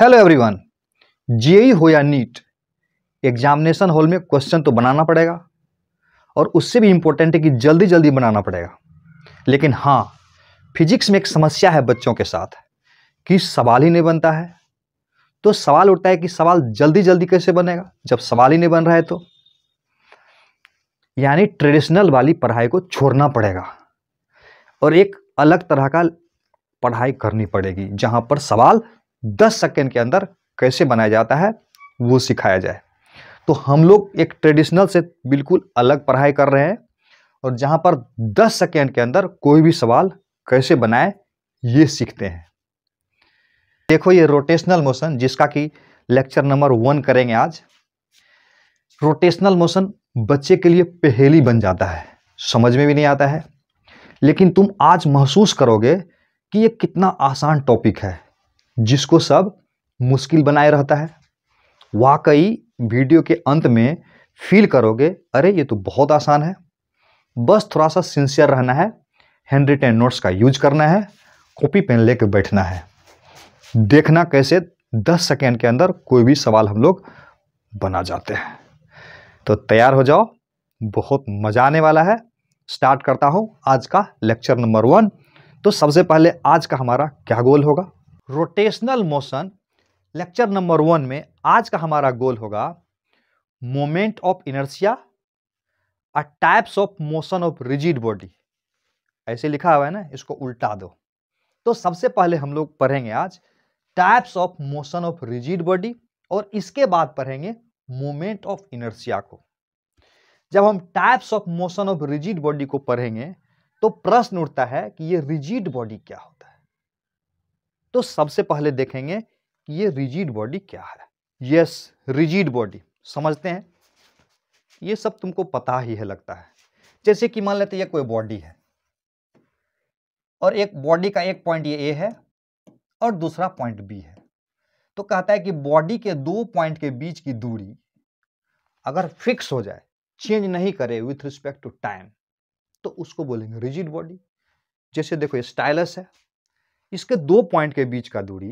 Hello everyone JEE हो या NEET examination hall में क्वेश्चन तो बनाना पड़ेगा और उससे भी इम्पोर्टेंट है कि जल्दी जल्दी बनाना पड़ेगा लेकिन हाँ फिजिक्स में एक समस्या है बच्चों के साथ कि सवाल ही नहीं बनता है तो सवाल उठता है कि सवाल जल्दी जल्दी कैसे बनेगा जब सवाल ही नहीं बन रहा है तो यानी ट्रेडिशनल वाली पढ़ाई को छोड़ना पड़ेगा और एक अलग तरह का पढ़ाई करनी पड़ेगी जहाँ पर सवाल 10 सेकेंड के अंदर कैसे बनाया जाता है वो सिखाया जाए तो हम लोग एक ट्रेडिशनल से बिल्कुल अलग पढ़ाई कर रहे हैं और जहाँ पर 10 सेकेंड के अंदर कोई भी सवाल कैसे बनाए ये सीखते हैं देखो ये रोटेशनल मोशन जिसका कि लेक्चर नंबर वन करेंगे आज रोटेशनल मोशन बच्चे के लिए पहेली बन जाता है समझ में भी नहीं आता है लेकिन तुम आज महसूस करोगे कि ये कितना आसान टॉपिक है जिसको सब मुश्किल बनाए रहता है वाकई वीडियो के अंत में फील करोगे अरे ये तो बहुत आसान है बस थोड़ा सा सिंसियर रहना है हैंड रिटेन नोट्स का यूज करना है कॉपी पेन लेकर बैठना है देखना कैसे 10 सेकेंड के अंदर कोई भी सवाल हम लोग बना जाते हैं तो तैयार हो जाओ बहुत मज़ा आने वाला है स्टार्ट करता हूँ आज का लेक्चर नंबर वन तो सबसे पहले आज का हमारा क्या गोल होगा rotational motion lecture number one में आज का हमारा गोल होगा moment of inertia uh types of motion of rigid body ऐसे लिखा हुआ है ना इसको उल्टा दो तो सबसे पहले हम लोग पढ़ेंगे आज types of motion of rigid body और इसके बाद पढ़ेंगे मोमेंट ऑफ इनर्सिया को जब हम types of motion of rigid body को पढ़ेंगे तो प्रश्न उठता है कि ये रिजिड बॉडी क्या हो तो सबसे पहले देखेंगे कि ये रिजिड बॉडी क्या है यस रिजिड बॉडी समझते हैं ये सब तुमको पता ही है लगता है जैसे कि मान लेते ये कोई बॉडी है और एक बॉडी का एक पॉइंट ये ए है और दूसरा पॉइंट बी है तो कहता है कि बॉडी के दो पॉइंट के बीच की दूरी अगर फिक्स हो जाए चेंज नहीं करे विथ रिस्पेक्ट टू टाइम तो उसको बोलेंगे रिजिड बॉडी जैसे देखो ये स्टाइलस है इसके दो पॉइंट के बीच का दूरी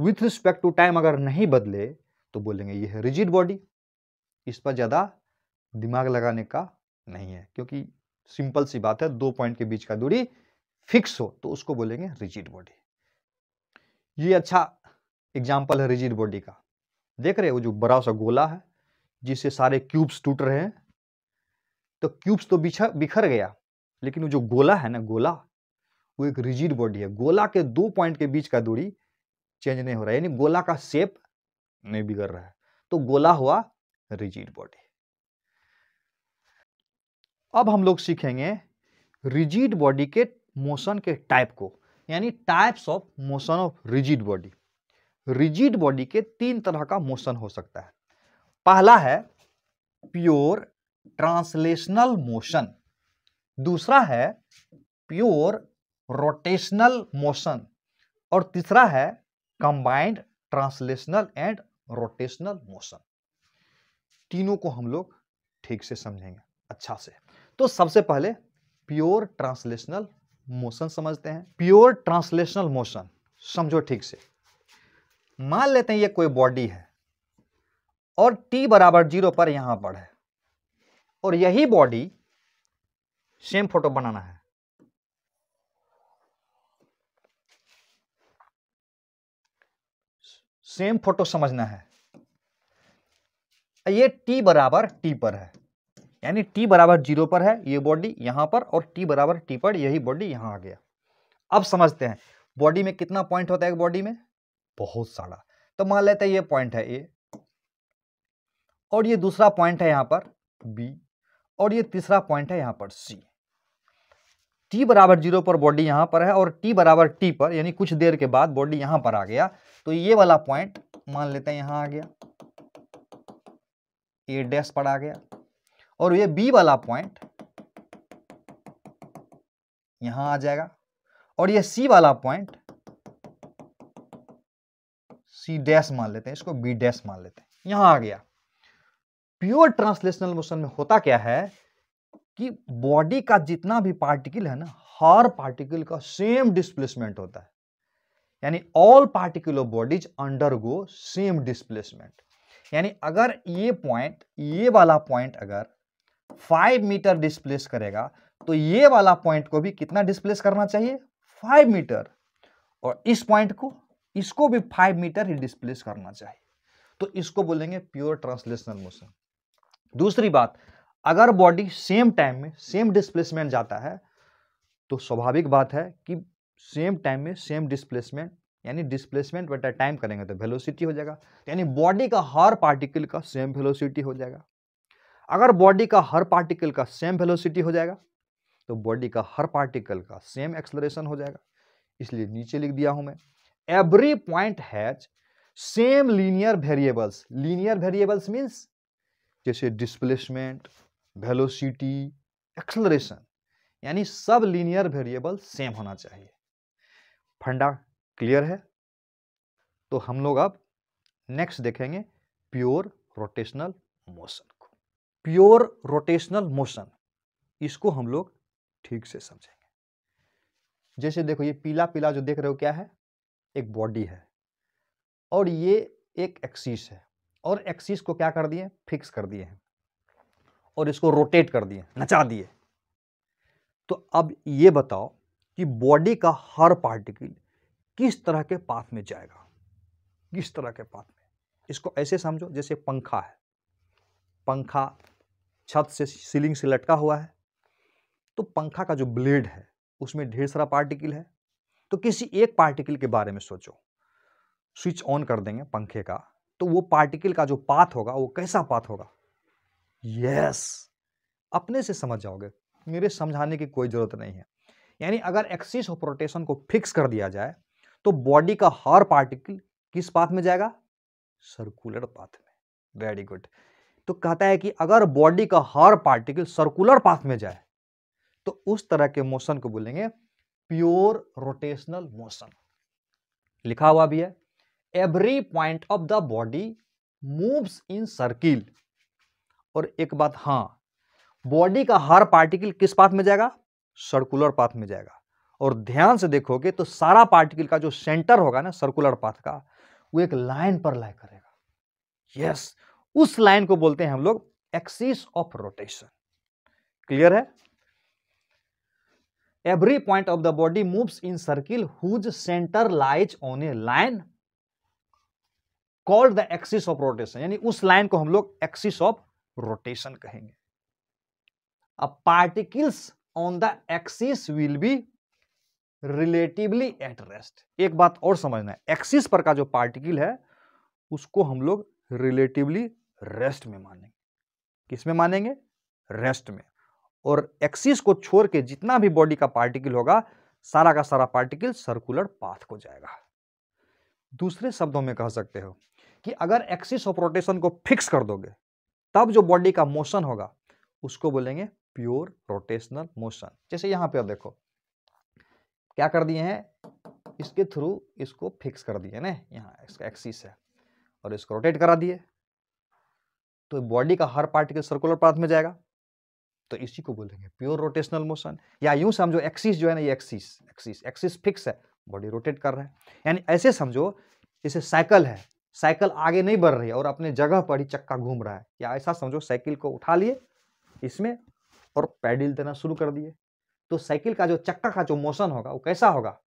विथ रिस्पेक्ट टू टाइम अगर नहीं बदले तो बोलेंगे ये है रिजिड बॉडी इस पर ज़्यादा दिमाग लगाने का नहीं है क्योंकि सिंपल सी बात है दो पॉइंट के बीच का दूरी फिक्स हो तो उसको बोलेंगे रिजिड बॉडी ये अच्छा एग्जाम्पल है रिजिड बॉडी का देख रहे हो जो बड़ा सा गोला है जिससे सारे क्यूब्स टूट रहे हैं तो क्यूब्स तो बिछा बिखर गया लेकिन वो जो गोला है ना गोला वो एक रिजिड बॉडी है गोला के दो पॉइंट के बीच का दूरी चेंज नहीं हो रहा है यानी गोला का शेप नहीं बिगड़ रहा है तो गोला हुआ रिजिड बॉडी अब हम लोग सीखेंगे रिजिड बॉडी के मोशन के टाइप को यानी types of motion of rigid body rigid body के तीन तरह का मोशन हो सकता है पहला है प्योर ट्रांसलेशनल मोशन दूसरा है प्योर रोटेशनल मोशन और तीसरा है combined translational and rotational motion तीनों को हम लोग ठीक से समझेंगे अच्छा से तो सबसे पहले प्योर ट्रांसलेशनल मोशन समझते हैं प्योर ट्रांसलेशनल मोशन समझो ठीक से मान लेते हैं ये कोई बॉडी है और t बराबर जीरो पर यहां पर है और यही बॉडी सेम फोटो बनाना है सेम फोटो समझना है ये टी बराबर टी पर है यानी टी बराबर जीरो पर है ये बॉडी यहां पर और टी बराबर टी पर यही बॉडी यहां आ गया अब समझते हैं बॉडी में कितना पॉइंट होता है बॉडी में बहुत सारा तो मान लेते हैं ये पॉइंट है ए और ये दूसरा पॉइंट है यहां पर बी और ये तीसरा पॉइंट है यहां पर सी टी बराबर जीरो पर बॉडी यहाँ पर है और टी बराबर टी पर यानी कुछ देर के बाद बॉडी यहाँ पर आ गया तो ये वाला पॉइंट मान लेते हैं यहाँ आ गया ए डैश पर आ गया और ये बी वाला पॉइंट यहां आ जाएगा और ये सी वाला पॉइंट सी डैश मान लेते हैं इसको बी डैश मान लेते हैं यहां आ गया प्योर ट्रांसलेशनल मोशन में होता क्या है कि बॉडी का जितना भी पार्टिकल है ना हर पार्टिकल का सेम डिस्प्लेसमेंट होता है यानी all particle of bodies undergo same displacement यानी अगर ये पॉइंट ये वाला पॉइंट अगर फाइव मीटर डिस्प्लेस करेगा तो ये वाला पॉइंट को भी कितना डिस्प्लेस करना चाहिए फाइव मीटर और इस पॉइंट को इसको भी फाइव मीटर ही डिस्प्लेस करना चाहिए तो इसको बोलेंगे प्योर ट्रांसलेशनल मोशन दूसरी बात अगर बॉडी सेम टाइम में सेम डिस्प्लेसमेंट जाता है तो स्वाभाविक बात है कि सेम टाइम में सेम डिस्प्लेसमेंट यानी डिस्प्लेसमेंट बेटा टाइम करेंगे तो वेलोसिटी हो जाएगा यानी बॉडी का हर पार्टिकल का सेम वेलोसिटी हो जाएगा अगर बॉडी का हर पार्टिकल का सेम वेलोसिटी हो जाएगा तो बॉडी का हर पार्टिकल का सेम एक्सलरेशन हो जाएगा इसलिए नीचे लिख दिया हूं मैं every point has same linear variables linear variables means जैसे डिस्प्लेसमेंट वेलोसिटी एक्सलरेशन यानी सब लीनियर वेरिएबल सेम होना चाहिए फंडा क्लियर है तो हम लोग अब नेक्स्ट देखेंगे प्योर रोटेशनल मोशन को प्योर रोटेशनल मोशन इसको हम लोग ठीक से समझेंगे जैसे देखो ये पीला पीला जो देख रहे हो क्या है एक बॉडी है और ये एक एक्सिस है और एक्सिस को क्या कर दिए फिक्स कर दिए हैं और इसको रोटेट कर दिए नचा दिए तो अब ये बताओ कि बॉडी का हर पार्टिकल किस तरह के पाथ में जाएगा किस तरह के पाथ में इसको ऐसे समझो जैसे पंखा है पंखा छत से सीलिंग से लटका हुआ है तो पंखा का जो ब्लेड है उसमें ढेर सारा पार्टिकल है तो किसी एक पार्टिकल के बारे में सोचो स्विच ऑन कर देंगे पंखे का तो वो पार्टिकल का जो पाथ होगा वो कैसा पाथ होगा यस अपने से समझ जाओगे मेरे समझाने की कोई ज़रूरत नहीं है यानी अगर एक्सिस ऑफ रोटेशन को फिक्स कर दिया जाए तो बॉडी का हर पार्टिकल किस पाथ में जाएगा सर्कुलर पाथ में वेरी गुड तो कहता है कि अगर बॉडी का हर पार्टिकल सर्कुलर पाथ में जाए तो उस तरह के मोशन को बोलेंगे प्योर रोटेशनल मोशन लिखा हुआ भी है every point of the body moves in circle और एक बात हाँ बॉडी का हर पार्टिकल किस पाथ में जाएगा सर्कुलर पाथ में जाएगा और ध्यान से देखोगे तो सारा पार्टिकल का जो सेंटर होगा ना सर्कुलर पाथ का वो एक लाइन पर लाइक करेगा यस उस लाइन को बोलते हैं हम लोग एक्सिस ऑफ रोटेशन क्लियर है every point of the body moves in circle whose centre lies on a line called the axis of rotation यानी उस लाइन को हम लोग एक्सिस ऑफ रोटेशन कहेंगे अब particles on the axis will be relatively at rest एक बात और समझना है एक्सिस पर का जो पार्टिकल है उसको हम लोग रिलेटिवली रेस्ट में मानेंगे किस में मानेंगे रेस्ट में और एक्सिस को छोड़ के जितना भी बॉडी का पार्टिकल होगा सारा का सारा पार्टिकल सर्कुलर पाथ को जाएगा दूसरे शब्दों में कह सकते हो कि अगर एक्सिस ऑफ रोटेशन को फिक्स कर दोगे तब जो बॉडी का मोशन होगा उसको बोलेंगे प्योर रोटेशनल मोशन जैसे यहां पे आप देखो क्या कर दिए हैं इसके थ्रू इसको फिक्स कर दिए ना यहाँ इसका एक्सिस है और इसको रोटेट करा दिए तो बॉडी का हर पार्टिकल सर्कुलर पाथ में जाएगा तो इसी को बोलेंगे प्योर रोटेशनल मोशन या यूं समझो एक्सिस जो है ना ये एक्सिस एक्सिस एक्सिस फिक्स है बॉडी रोटेट कर रहा है यानी ऐसे समझो जैसे साइकिल है साइकिल आगे नहीं बढ़ रही है और अपने जगह पर ही चक्का घूम रहा है या ऐसा समझो साइकिल को उठा लिए इसमें और पैडल देना शुरू कर दिए तो साइकिल का जो चक्का का जो मोशन होगा वो कैसा होगा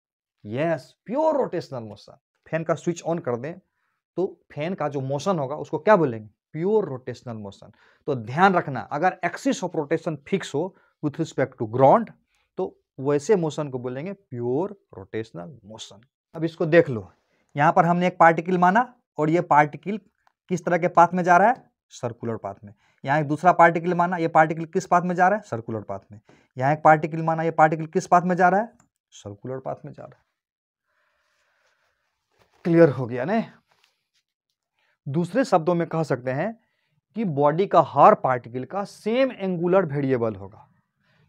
yes pure rotational motion fan का स्विच ऑन कर दें तो फैन का जो मोशन होगा उसको क्या बोलेंगे प्योर रोटेशनल मोशन तो ध्यान रखना अगर एक्सिस ऑफ रोटेशन फिक्स हो विथ रिस्पेक्ट टू ग्राउंड तो वैसे मोशन को बोलेंगे प्योर रोटेशनल मोशन अब इसको देख लो यहाँ पर हमने एक पार्टिकल माना और ये पार्टिकल किस तरह के पाथ में जा रहा है सर्कुलर पाथ में यहाँ एक दूसरा पार्टिकल माना ये पार्टिकल किस पाथ में जा रहा है सर्कुलर पाथ में यहाँ एक पार्टिकल माना ये पार्टिकल किस पाथ में जा रहा है सर्कुलर पाथ में जा रहा है क्लियर हो गया ने दूसरे शब्दों में कह सकते हैं कि बॉडी का हर पार्टिकल का सेम एंगुलर वेरिएबल होगा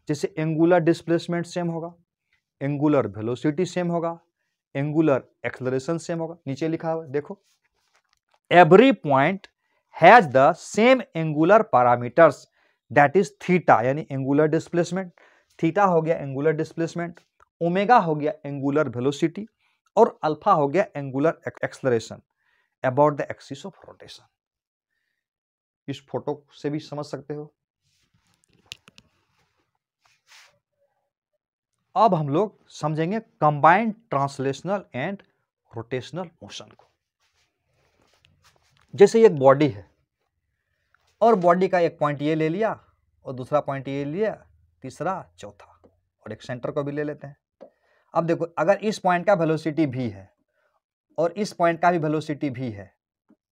जैसे एंगुलर डिस्प्लेसमेंट सेम होगा एंगुलर वेलोसिटी सेम होगा एंगुलर एक्सलरेशन सेम होगा नीचे लिखा हुआ देखो every point has the same angular parameters that is theta यानी एंगुलर डिस्प्लेसमेंट थीटा हो गया एंगुलर डिस्प्लेसमेंट ओमेगा हो गया एंगुलर वेलोसिटी और अल्फा हो गया angular acceleration about the axis of rotation इस फोटो से भी समझ सकते हो अब हम लोग समझेंगे combined translational and rotational motion को जैसे एक बॉडी है और बॉडी का एक पॉइंट ये ले लिया और दूसरा पॉइंट ये लिया तीसरा चौथा और एक सेंटर को भी ले लेते हैं अब देखो अगर इस पॉइंट का वेलोसिटी भी है और इस पॉइंट का भी वेलोसिटी भी है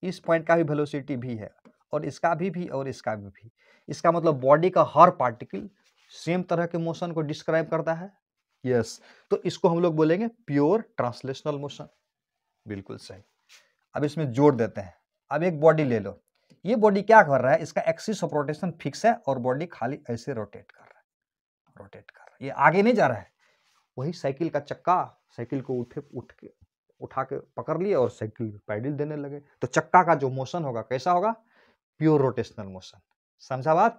इस पॉइंट का भी वेलोसिटी भी है और इसका भी भी और इसका भी भी इसका मतलब बॉडी का हर पार्टिकल सेम तरह के मोशन को डिस्क्राइब करता है यस yes. तो इसको हम लोग बोलेंगे प्योर ट्रांसलेशनल मोशन बिल्कुल सही अब इसमें जोड़ देते हैं अब एक बॉडी ले लो ये बॉडी क्या कर रहा है इसका एक्सिस ऑफ रोटेशन फिक्स है और बॉडी खाली ऐसे रोटेट कर रहा है रोटेट कर रहा है ये आगे नहीं जा रहा है वही साइकिल का चक्का साइकिल को उठे उठ के उठा के पकड़ लिए और साइकिल पैडल देने लगे तो चक्का का जो मोशन होगा कैसा होगा प्योर रोटेशनल मोशन समझा बात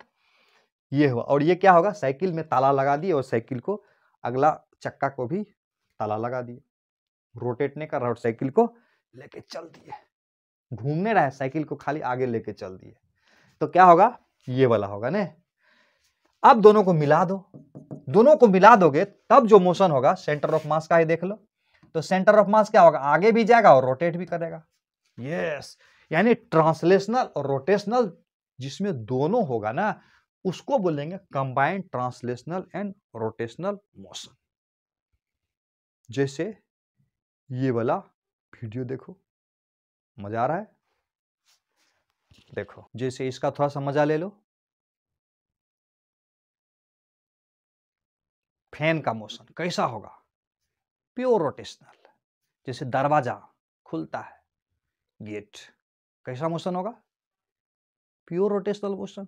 ये हुआ और ये क्या होगा साइकिल में ताला लगा दिए और साइकिल को अगला चक्का को भी ताला लगा दिए रोटेट नहीं कर रहा और साइकिल को लेके चल दिए घूमने रहा है साइकिल को खाली आगे लेके चल दिए तो क्या होगा ये वाला होगा ने अब दोनों को मिला दो दोनों को मिला दोगे तब जो मोशन होगा सेंटर ऑफ मास का ही देख लो तो सेंटर ऑफ मास क्या होगा आगे भी जाएगा और रोटेट भी करेगा यस यानी ट्रांसलेशनल और रोटेशनल जिसमें दोनों होगा ना उसको बोलेंगे combined translational and rotational motion जैसे ये वाला वीडियो देखो मजा आ रहा है देखो जैसे इसका थोड़ा सा मजा ले लो फैन का मोशन कैसा होगा प्योर रोटेशनल जैसे दरवाजा खुलता है गेट कैसा मोशन होगा प्योर रोटेशनल मोशन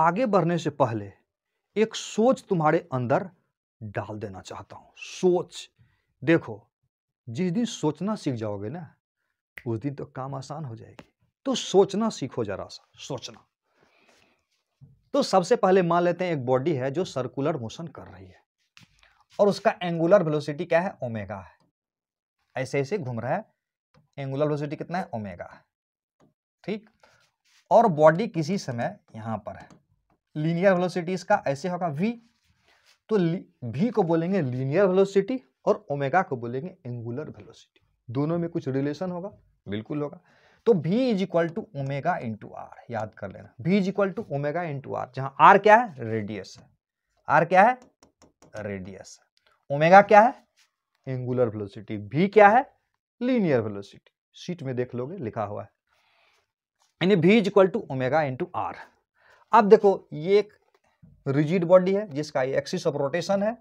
आगे बढ़ने से पहले एक सोच तुम्हारे अंदर डाल देना चाहता हूं सोच देखो जिस दिन सोचना सीख जाओगे ना उस दिन तो काम आसान हो जाएगी तो सोचना सीखो जरा सा सोचना तो सबसे पहले मान लेते हैं एक बॉडी है जो सर्कुलर मोशन कर रही है और उसका एंगुलर वेलोसिटी क्या है ओमेगा है ऐसे ऐसे घूम रहा है एंगुलर वेलोसिटी कितना है ओमेगा है ठीक और बॉडी किसी समय यहां पर है लीनियर वेलोसिटी इसका ऐसे होगा वी तो वी को बोलेंगे लीनियर वेलोसिटी और ओमेगा को बोलेंगे एंगुलर वेलोसिटी दोनों में कुछ रिलेशन होगा बिल्कुल होगा तो v is equal to omega into R याद कर लेना v is equal to omega into R जहां r क्या है रेडियस है r क्या है रेडियस है ओमेगा क्या है एंगुलर वेलोसिटी v क्या है लीनियर वेलोसिटी सीट में देख लोगे लिखा हुआ है यानी v is equal to omega into R अब देखो ये एक रिजिड बॉडी है जिसका ये एक्सिस ऑफ रोटेशन है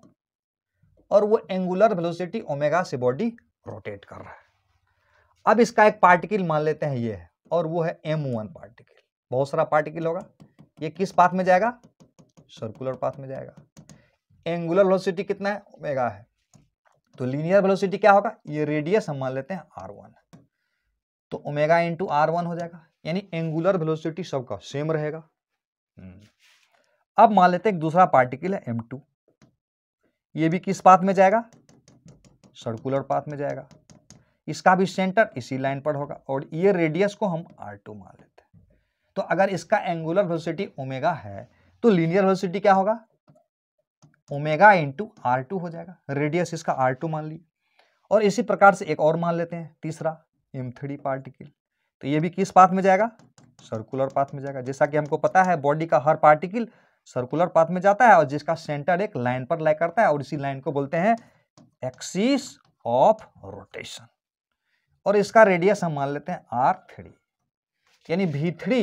और वो एंगुलर वेलोसिटी ओमेगा से बॉडी रोटेट कर रहा है अब इसका एक पार्टिकल मान लेते हैं ये है और वो है एम वन पार्टिकल बहुत सारा पार्टिकल होगा ये किस पाथ में जाएगा सर्कुलर पाथ में जाएगा एंगुलर वेलोसिटी कितना है ओमेगा है तो लीनियर वेलोसिटी क्या होगा ये रेडियस हम मान लेते हैं आर वन तो ओमेगा इंटू आर वन हो जाएगा यानी एंगुलर वेलोसिटी सबका सेम रहेगा हम्म। अब मान लेते हैं एक दूसरा पार्टिकल है एम टू ये भी किस पाथ में जाएगा सर्कुलर पाथ में जाएगा इसका भी सेंटर इसी लाइन पर होगा और ये रेडियस को हम आर टू मान लेते हैं तो अगर इसका एंगुलर वेलोसिटी ओमेगा है तो लीनियर वेलोसिटी क्या होगा ओमेगा इंटू आर टू हो जाएगा रेडियस इसका आर टू मान ली और इसी प्रकार से एक और मान लेते हैं तीसरा एम थ्री पार्टिकल तो ये भी किस पाथ में जाएगा सर्कुलर पाथ में जाएगा जैसा कि हमको पता है बॉडी का हर पार्टिकल सर्कुलर पाथ में जाता है और जिसका सेंटर एक लाइन पर लाई करता है और इसी लाइन को बोलते हैं एक्सिस ऑफ रोटेशन और इसका रेडियस हम मान लेते हैं आर थ्री यानी V three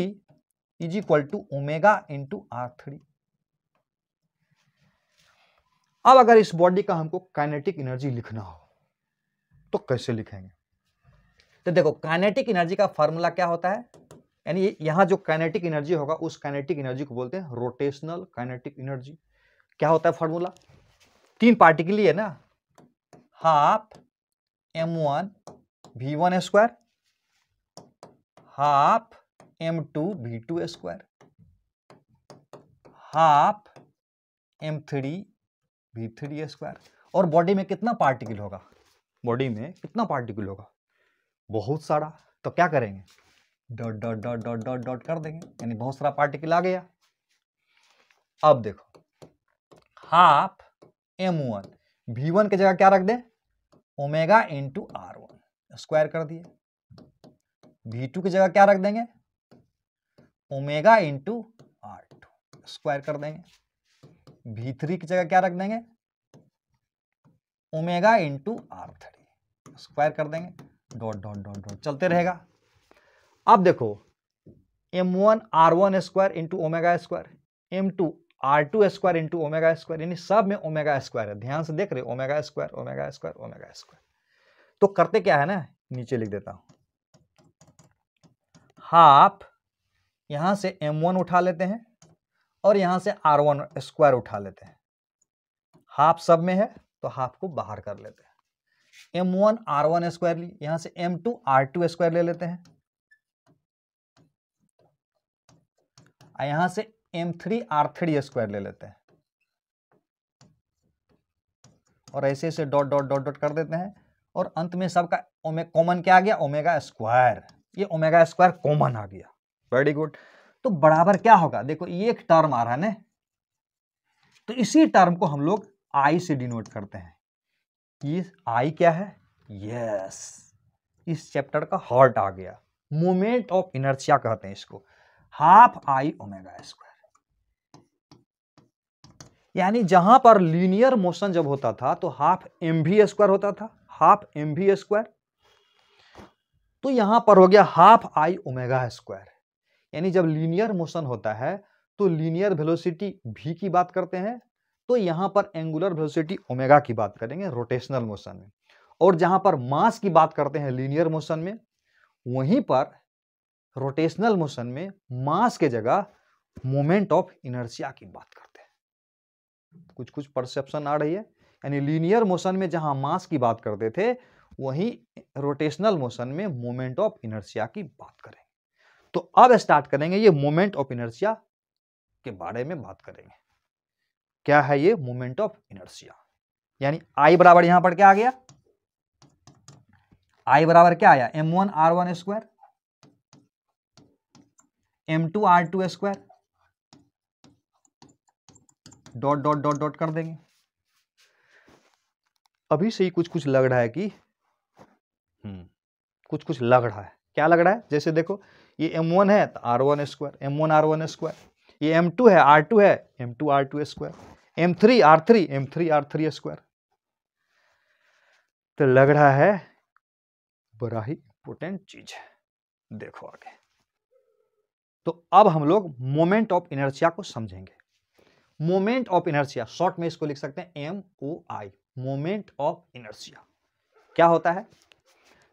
is equal to omega into are three अब अगर इस बॉडी का हमको काइनेटिक एनर्जी लिखना हो तो कैसे लिखेंगे तो देखो काइनेटिक एनर्जी का फॉर्मूला क्या होता है यानी यहाँ जो काइनेटिक एनर्जी होगा उस काइनेटिक एनर्जी को बोलते हैं रोटेशनल काइनेटिक एनर्जी क्या होता है फॉर्मूला तीन पार्टी के लिए ना half M one V one square half M two V two square half M three V three square और बॉडी में कितना पार्टिकल होगा बॉडी में कितना पार्टिकल होगा बहुत सारा तो क्या करेंगे dot dot dot dot dot dot कर देंगे यानी बहुत सारा पार्टिकल आ गया अब देखो half M one V one की जगह क्या रख दे omega into are one square कर दिए वी टू की जगह क्या रख देंगे omega into are two square कर देंगे वी थ्री की जगह क्या रख देंगे omega into are three square कर देंगे डॉट डॉट डॉट डॉट चलते रहेगा अब देखो M one are one square into omega square M two are two square into omega square यानी सब में ओमेगा स्क्वायर है ध्यान से देख रहे omega square omega square omega square तो करते क्या है ना नीचे लिख देता हूं हाफ यहां से एम वन उठा लेते हैं और यहां से आर वन स्क्वायर उठा लेते हैं हाफ सब में है तो हाफ को बाहर कर लेते हैं m one are one square यहां से m two are two square ले लेते हैं यहां से m three r three square ले लेते हैं और ऐसे ऐसे डॉट डॉट डॉट डॉट कर देते हैं और अंत में सबका ओमे कॉमन क्या आ गया ओमेगा स्क्वायर ये ओमेगा स्क्वायर कॉमन आ गया वेरी गुड तो बराबर क्या होगा देखो ये एक टर्म आ रहा है ना तो इसी टर्म को हम लोग आई से डिनोट करते हैं ये आई क्या है यस इस चैप्टर का हार्ट आ गया मोमेंट ऑफ इनर्शिया कहते हैं इसको हाफ आई ओमेगा स्क्वायर यानी जहां पर लीनियर मोशन जब होता था तो हाफ एम भी स्क्वायर होता था हाफ एम भी स्क्वायर तो यहां पर हो गया हाफ आई ओमेगा स्क्वायर यानी जब लीनियर मोशन होता है तो लीनियर वेलोसिटी भी की बात करते हैं तो यहां पर एंगुलर वेलोसिटी ओमेगा की बात करेंगे रोटेशनल मोशन में और जहां पर मास की बात करते हैं लीनियर मोशन में वहीं पर रोटेशनल मोशन में मास के जगह मोमेंट ऑफ इनर्शिया की बात करते हैं कुछ कुछ परसेप्शन आ रही है यानी लीनियर मोशन में जहां मास की बात करते थे वहीं रोटेशनल मोशन में मोमेंट ऑफ इनर्शिया की बात करेंगे तो अब स्टार्ट करेंगे ये मोमेंट ऑफ इनर्शिया के बारे में बात करेंगे क्या है ये मोमेंट ऑफ इनर्शिया यानी आई बराबर यहां पर क्या आ गया आई बराबर क्या आया m one are one square M two are two square dot dot dot dot कर देंगे अभी से ही कुछ कुछ लग रहा है कि हम्म। कुछ कुछ लग रहा है क्या लग रहा है जैसे देखो ये एम वन है तो r one square m one are one square ये एम टू है आर टू है m two are two square m three r three m three r three square तो लग रहा है बड़ा ही इंपोर्टेंट चीज है देखो आगे तो अब हम लोग मोमेंट ऑफ इनर्शिया को समझेंगे मोमेंट ऑफ इनर्शिया शॉर्ट में इसको लिख सकते हैं M O I moment of inertia क्या होता है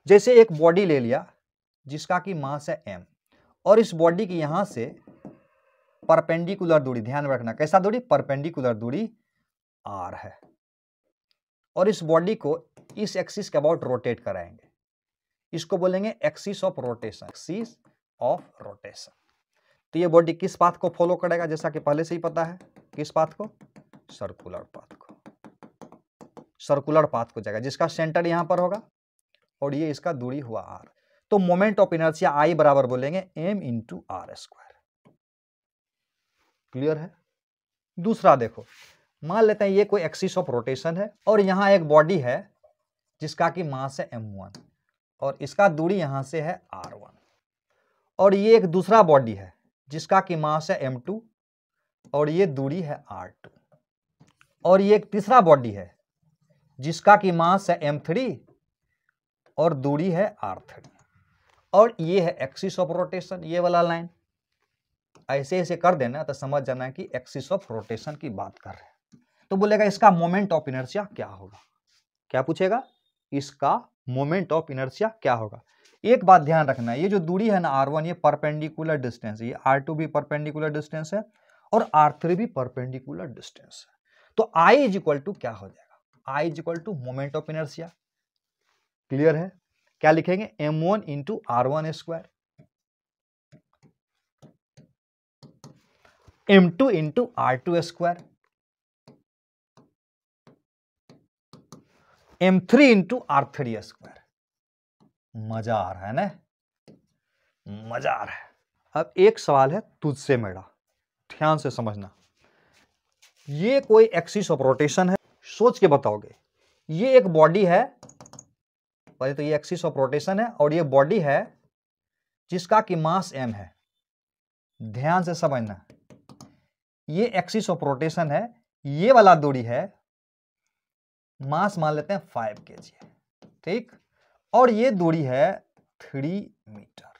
जैसे एक बॉडी ले लिया जिसका कि मास है एम और इस बॉडी की यहां से परपेंडिकुलर दूरी ध्यान रखना कैसा दूरी परपेंडिकुलर दूरी आर है और इस बॉडी को इस एक्सिस के अबाउट रोटेट कराएंगे इसको बोलेंगे axis of rotation axis of rotation तो ये बॉडी किस पाथ को फॉलो करेगा जैसा कि पहले से ही पता है किस पाथ को सर्कुलर पाथ को सर्कुलर पाथ को जाएगा जिसका सेंटर यहां पर होगा और ये इसका दूरी हुआ आर तो मोमेंट ऑफ इनर्सिया आई बराबर बोलेंगे m into r square clear है दूसरा देखो मान लेते हैं ये कोई एक्सिस ऑफ रोटेशन है और यहां एक बॉडी है जिसका कि मास है एम वन और इसका दूरी यहां से है आर वन और ये एक दूसरा बॉडी है जिसका कि मास है एम टू और ये दूरी है आर टू और ये एक तीसरा बॉडी है जिसका कि मास है एम थ्री और दूरी है आर थ्री और ये है एक्सिस ऑफ रोटेशन ये वाला लाइन ऐसे ऐसे कर देना तो समझ जाना कि एक्सिस ऑफ रोटेशन की बात कर रहे हैं तो बोलेगा इसका मोमेंट ऑफ इनर्शिया क्या होगा क्या पूछेगा इसका मोमेंट ऑफ इनर्शिया क्या होगा एक बात ध्यान रखना ये जो दूरी है ना आर वन ये परपेंडिकुलर डिस्टेंस ये आर टू भी परपेंडिकुलर डिस्टेंस है और आर थ्री भी परपेंडिकुलर डिस्टेंस है तो आई इज इक्वल टू क्या हो जाएगा I is equal to moment of inertia clear है क्या लिखेंगे m one into are one square M two into are two square m three into are three square मजा आ रहा है ना मजा आ रहा है अब एक सवाल है तुझसे मेरा ध्यान से समझना ये कोई एक्सिस ऑफ रोटेशन है सोच के बताओगे ये एक बॉडी है पहले तो ये एक्सिस ऑफ रोटेशन है और ये बॉडी है जिसका कि मास एम है ध्यान से समझना ये एक्सिस ऑफ रोटेशन है ये वाला दूरी है मास मान लेते हैं फाइव के जी ठीक और ये दूरी है थ्री मीटर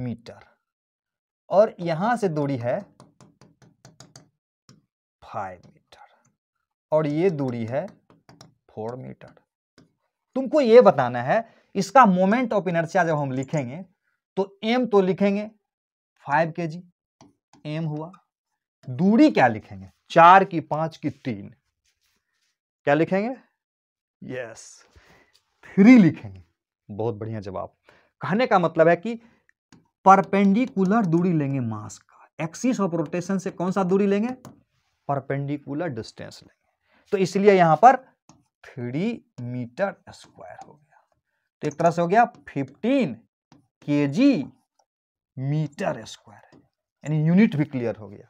मीटर और यहां से दूरी है फाइव मीटर और ये दूरी है फोर मीटर तुमको ये बताना है इसका मोमेंट ऑफ इनर्सिया जब हम लिखेंगे तो एम तो लिखेंगे फाइव के जी एम हुआ दूरी क्या लिखेंगे चार की पांच की तीन क्या लिखेंगे यस yes. थ्री लिखेंगे बहुत बढ़िया जवाब कहने का मतलब है कि परपेंडिकुलर दूरी लेंगे मास का एक्सिस ऑफ रोटेशन से कौन सा दूरी लेंगे परपेंडिकुलर डिस्टेंस लेंगे तो इसलिए यहां पर थ्री मीटर स्क्वायर हो गया तो एक तरह से हो गया fifteen k g metre square यानी यूनिट भी क्लियर हो गया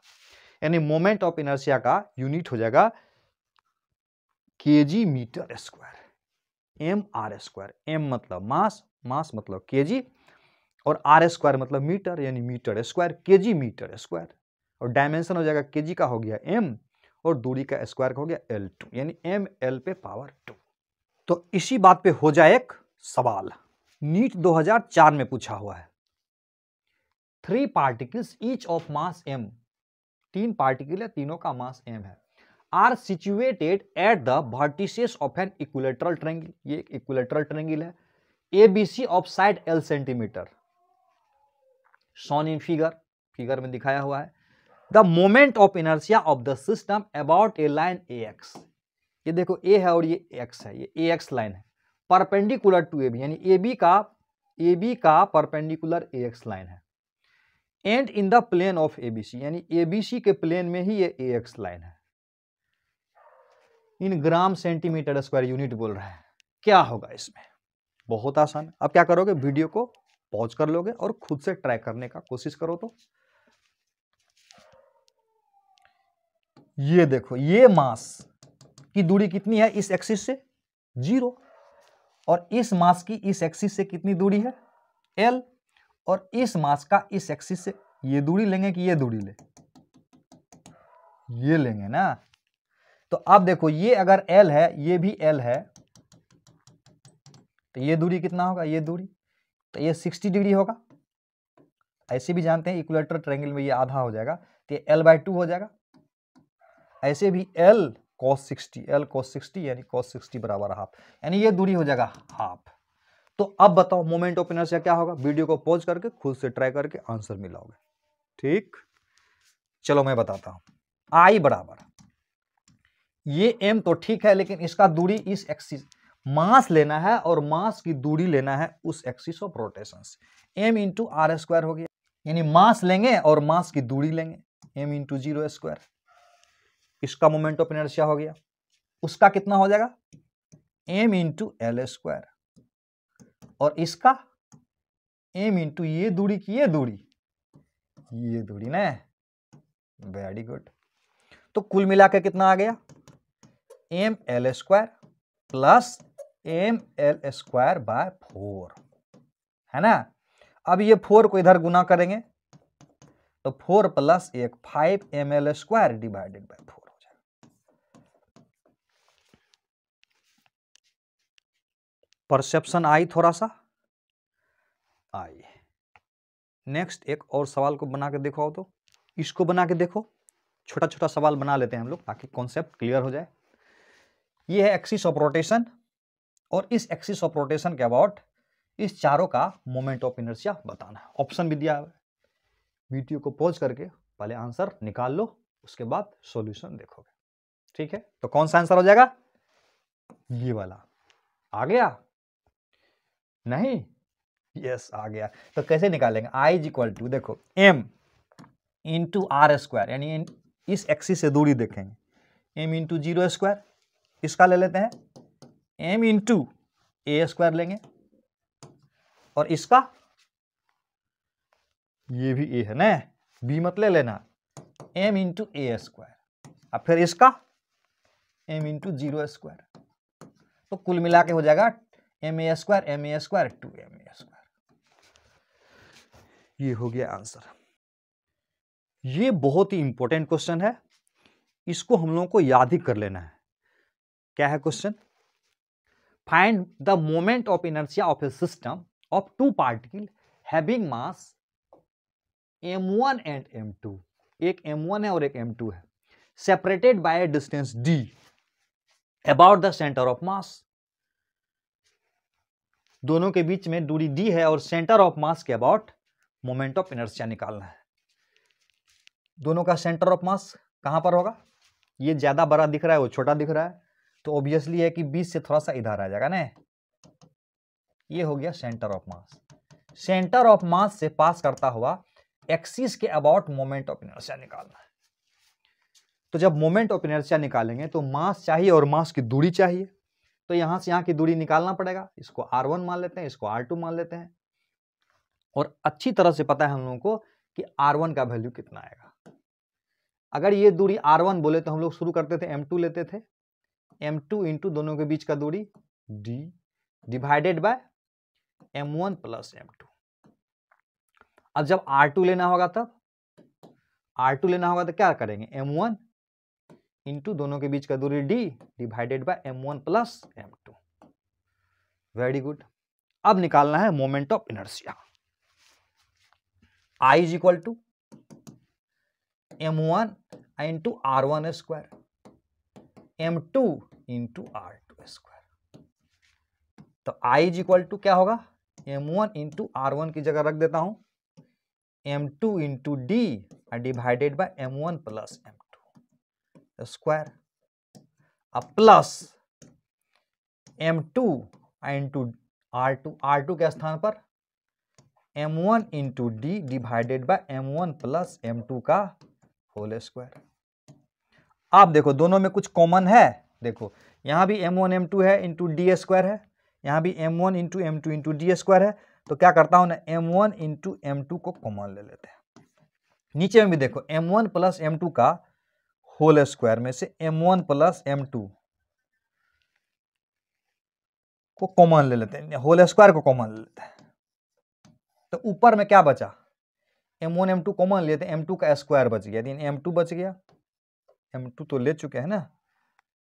यानी मोमेंट ऑफ इनर्सिया का यूनिट हो जाएगा k g metre square m are square m मतलब मास मास मतलब केजी और आर स्क्वायर मतलब मीटर यानी metre square kg metre square और डायमेंशन हो जाएगा केजी का हो गया एम और दूरी का स्क्वायर का हो गया एल टू यानी एम एल पे पावर टू तो इसी बात पे हो जाए एक सवाल नीट 2004 में पूछा हुआ है three particles each of mass m तीन पार्टिकल है तीनों का मास एम है are situated at the vertices of an equilateral triangle ये एक इक्वलेटरल ट्रेंगल है A B C of side l centimetre shown in figure figure में दिखाया हुआ है the moment of inertia of the system about a line A X ये देखो A है और ये एक्स है ये ए एक्स लाइन है परपेंडिकुलर टू ए बी यानी ए बी का ए बी का परपेंडिकुलर ए एक्स लाइन है and in the plane of A B C यानी ए बी सी के प्लेन में ही ये ए एक्स लाइन है in gram centimetre square unit बोल रहा है क्या होगा इसमें बहुत आसान अब क्या करोगे वीडियो को पॉज कर लोगे और खुद से ट्राई करने का कोशिश करो तो ये देखो ये मास की दूरी कितनी है इस एक्सिस से जीरो और इस मास की इस एक्सिस से कितनी दूरी है एल और इस मास का इस एक्सिस से ये दूरी लेंगे कि ये दूरी ले ये लेंगे ना तो अब देखो ये अगर एल है ये भी एल है तो ये दूरी कितना होगा ये दूरी तो ये सिक्सटी डिग्री होगा ऐसे भी जानते हैं इक्वलेटर ट्रेंगल में ये आधा हो जाएगा तो ये एल बाई टू हो जाएगा ऐसे भी l cos sixty l cos sixty यानी कॉस सिक्सटी बराबर हाफ यानी ये दूरी हो जाएगा हाफ तो अब बताओ मोमेंट ऑफ इनर्शिया क्या होगा वीडियो को पॉज करके खुद से ट्राई करके आंसर मिलाओगे ठीक चलो मैं बताता हूं आई बराबर ये एम तो ठीक है लेकिन इसका दूरी इस एक्सिस मास लेना है और मास की दूरी लेना है उस एक्सिस ऑफ रोटेशन से एम इंटू आर स्क्वायर हो गया यानी मास लेंगे और मास की दूरी लेंगे एम इंटू जीरो स्क्वायर इसका मोमेंट ऑफ इनर्शिया हो गया उसका कितना हो जाएगा एम इंटू एल स्क्वायर और इसका एम इंटू ये दूरी की ये दूरी ये दूरी ना वेरी गुड तो कुल मिलाकर कितना आ गया m L square plus m L square by four है ना अब ये फोर को इधर गुना करेंगे तो फोर प्लस एक five m L square divided by four हो जाएगा परसेप्शन आई थोड़ा सा आई नेक्स्ट एक और सवाल को बना के देखो तो इसको बना के देखो छोटा छोटा सवाल बना लेते हैं हम लोग ताकि कॉन्सेप्ट क्लियर हो जाए ये है एक्सिस ऑफ रोटेशन और इस एक्सिस ऑफ रोटेशन के अबाउट इस चारों का मोमेंट ऑफ इनर्शिया बताना है ऑप्शन भी दिया है वीडियो को पॉज करके पहले आंसर निकाल लो उसके बाद सॉल्यूशन देखोगे ठीक है तो कौन सा आंसर हो जाएगा ये वाला आ गया नहीं यस आ गया तो कैसे निकालेंगे आई इक्वल टू देखो एम इंटू आर स्क्वायर यानी इस एक्सिस से दूरी देखेंगे एम इंटू जीरो स्क्वायर इसका ले लेते हैं एम इंटू ए स्क्वायर लेंगे और इसका ये भी ए है ना बी मत ले लेना एम इंटू ए स्क्वायर और फिर इसका एम इंटू जीरो स्क्वायर तो कुल मिला के हो जाएगा एम ए स्क्वायर एम ए स्क्वायर टू एम ए स्क्वायर ये हो गया आंसर ये बहुत ही इंपॉर्टेंट क्वेश्चन है इसको हम लोगों को याद ही कर लेना है क्या है question find the moment of inertia of a system of two particle having mass one and two एक वन है और एक एम टू है separated by distance d about the centre of mass दोनों के बीच में दूरी डी है और सेंटर ऑफ मास के अबाउट मोमेंट ऑफ इनर्सिया निकालना है दोनों का सेंटर ऑफ मास कहां पर होगा ये ज्यादा बड़ा दिख रहा है वो छोटा दिख रहा है तो ऑब्वियसली है कि बीस से थोड़ा सा इधर आ जाएगा ना ये हो गया centre of mass centre of mass से पास करता हुआ एक्सिस के अबाउट मोमेंट ऑफ इनर्शिया निकालना है तो जब मोमेंट ऑफ इनर्शिया निकालेंगे तो मास चाहिए और मास की दूरी चाहिए तो यहां से यहां की दूरी निकालना पड़ेगा इसको आर वन मान लेते हैं इसको आर टू मान लेते हैं और अच्छी तरह से पता है हम लोगों को कि आर वन का वैल्यू कितना आएगा अगर ये दूरी आर वन बोले तो हम लोग शुरू करते थे एम टू लेते थे एम टू इंटू दोनों के बीच का दूरी d divided by m one plus m two अब जब आर टू लेना होगा तब आर टू लेना होगा तो क्या करेंगे एम वन इंटू दोनों के बीच का दूरी d divided by m one plus m two very good अब निकालना है moment of inertia I is equal to m one into are one square M two into are two square तो I is equal to क्या होगा m one into are one की जगह रख देता हूं m two into d divided by m one plus m two square अब plus m two into are two are two के स्थान पर m one into d divided by m one plus m two का whole square आप देखो दोनों में कुछ कॉमन है देखो यहाँ भी एम वन एम टू है इंटू डी स्क्वायर है यहाँ भी m one into m two into D square है तो क्या करता हूँ ना m one into m two को कॉमन ले लेते हैं नीचे में भी देखो M one plus m two का होल स्क्वायर में से m one plus m two को कॉमन ले लेते हैं होल स्क्वायर को कॉमन ले लेते हैं तो ऊपर में क्या बचा m one m two common लेते हैं एम टू का स्क्वायर बच गया दिन एम टू बच गया एम टू तो ले चुके हैं ना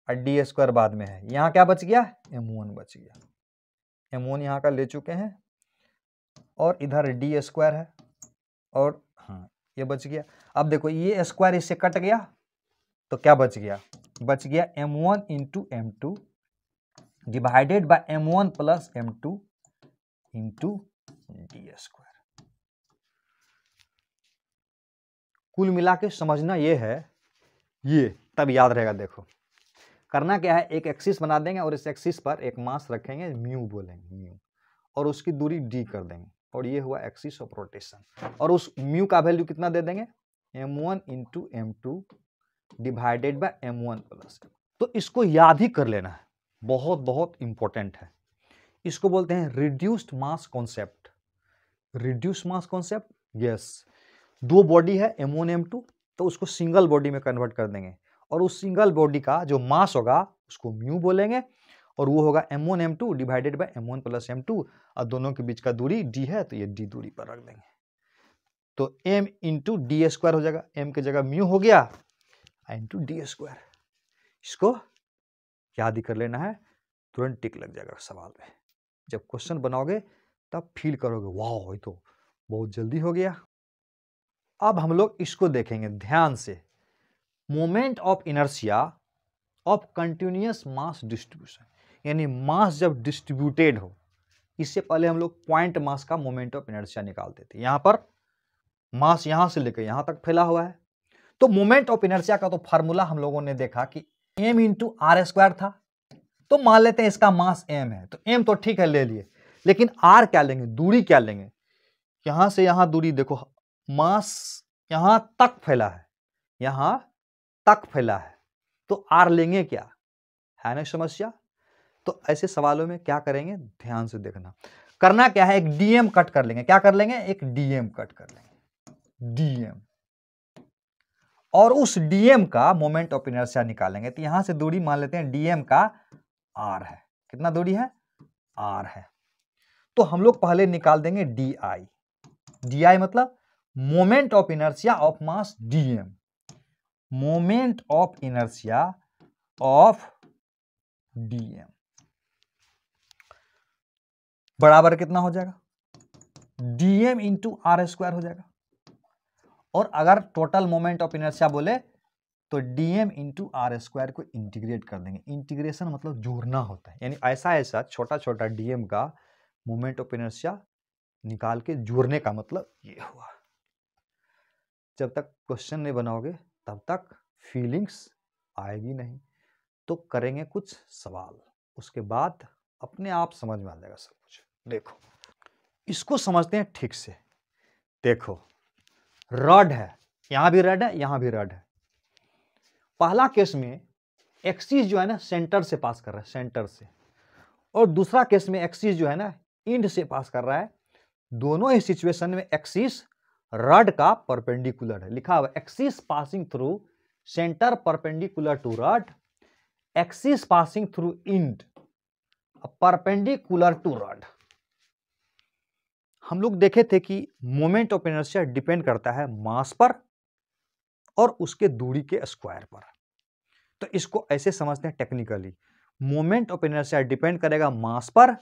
और डी स्क्वायर बाद में है यहाँ क्या बच गया एम वन बच गया एम वन यहाँ का ले चुके हैं और इधर डी स्क्वायर है और हाँ ये बच गया अब देखो ये स्क्वायर इससे कट गया तो क्या बच गया बच गया m one into m two divided by m one plus m two into D square कुल मिला के समझना ये है ये तब याद रहेगा देखो करना क्या है एक एक्सिस बना देंगे और इस एक्सिस पर एक मास रखेंगे म्यू बोलेंगे म्यू और उसकी दूरी डी कर देंगे और ये हुआ एक्सिस ऑफ रोटेशन और उस म्यू का वैल्यू कितना दे देंगे m one into m two divided by m one plus तो इसको याद ही कर लेना है बहुत बहुत इंपॉर्टेंट है इसको बोलते हैं reduced mass concept reduced mass concept yes दो बॉडी है एम वन एम टू तो उसको सिंगल बॉडी में कन्वर्ट कर देंगे और उस सिंगल बॉडी का जो मास होगा उसको म्यू बोलेंगे और वो होगा m one m two divided by m one plus m two और दोनों के बीच का दूरी डी है तो ये डी दूरी पर रख देंगे तो m इंटू डी स्क्वायर हो जाएगा m के जगह म्यू हो गया इंटू डी स्क्वायर इसको याद ही कर लेना है तुरंत टिक लग जाएगा सवाल में जब क्वेश्चन बनाओगे तब फील करोगे वाह तो बहुत जल्दी हो गया अब हम लोग इसको देखेंगे ध्यान से moment of inertia of continuous mass distribution यानी मास जब डिस्ट्रीब्यूटेड हो इससे पहले हम लोग पॉइंट मास का मोमेंट ऑफ इनर्सिया निकालते थे यहां पर मास यहां से लेकर यहां तक फैला हुआ है तो मोमेंट ऑफ इनर्सिया का तो फार्मूला हम लोगों ने देखा कि एम इंटू आर स्क्वायर था तो मान लेते हैं इसका मास एम है तो एम तो ठीक है ले लिए लेकिन आर क्या लेंगे दूरी क्या लेंगे यहां से यहां दूरी देखो मास यहां तक फैला है यहां तक फैला है तो आर लेंगे क्या है ना समस्या तो ऐसे सवालों में क्या करेंगे ध्यान से देखना करना क्या है एक डीएम कट कर लेंगे क्या कर लेंगे एक डीएम कट कर लेंगे डीएम और उस डीएम का मोमेंट ऑफ इनर्शिया निकालेंगे तो यहां से दूरी मान लेते हैं डीएम का आर है कितना दूरी है आर है तो हम लोग पहले निकाल देंगे डी आई डी आई मतलब moment of inertia of mass dm moment of inertia of dm बराबर कितना हो जाएगा डीएम इंटू आर स्क्वायर हो जाएगा और अगर टोटल मोमेंट ऑफ इनर्सिया बोले तो डीएम इंटू आर स्क्वायर को इंटीग्रेट कर देंगे इंटीग्रेशन मतलब जोड़ना होता है यानी ऐसा ऐसा छोटा छोटा डीएम का मोमेंट ऑफ इनर्सिया निकाल के जोड़ने का मतलब ये हुआ जब तक क्वेश्चन नहीं बनाओगे तब तक फीलिंग्स आएगी नहीं तो करेंगे कुछ सवाल उसके बाद अपने आप समझ में आ जाएगा सब कुछ देखो इसको समझते हैं ठीक से देखो रड है यहां भी रड है यहाँ भी रड है पहला केस में एक्सिस जो है ना सेंटर से पास कर रहा है सेंटर से और दूसरा केस में एक्सिस जो है ना इंड से पास कर रहा है दोनों ही सिचुएशन में एक्सिस रड का परपेंडिकुलर है लिखा हुआ axis passing through centre perpendicular to rod axis passing through end perpendicular to rod हम लोग देखे थे कि मोमेंट ऑफ एनर्सिया डिपेंड करता है मास पर और उसके दूरी के स्क्वायर पर तो इसको ऐसे समझते हैं technically moment of inertia depend करेगा मास पर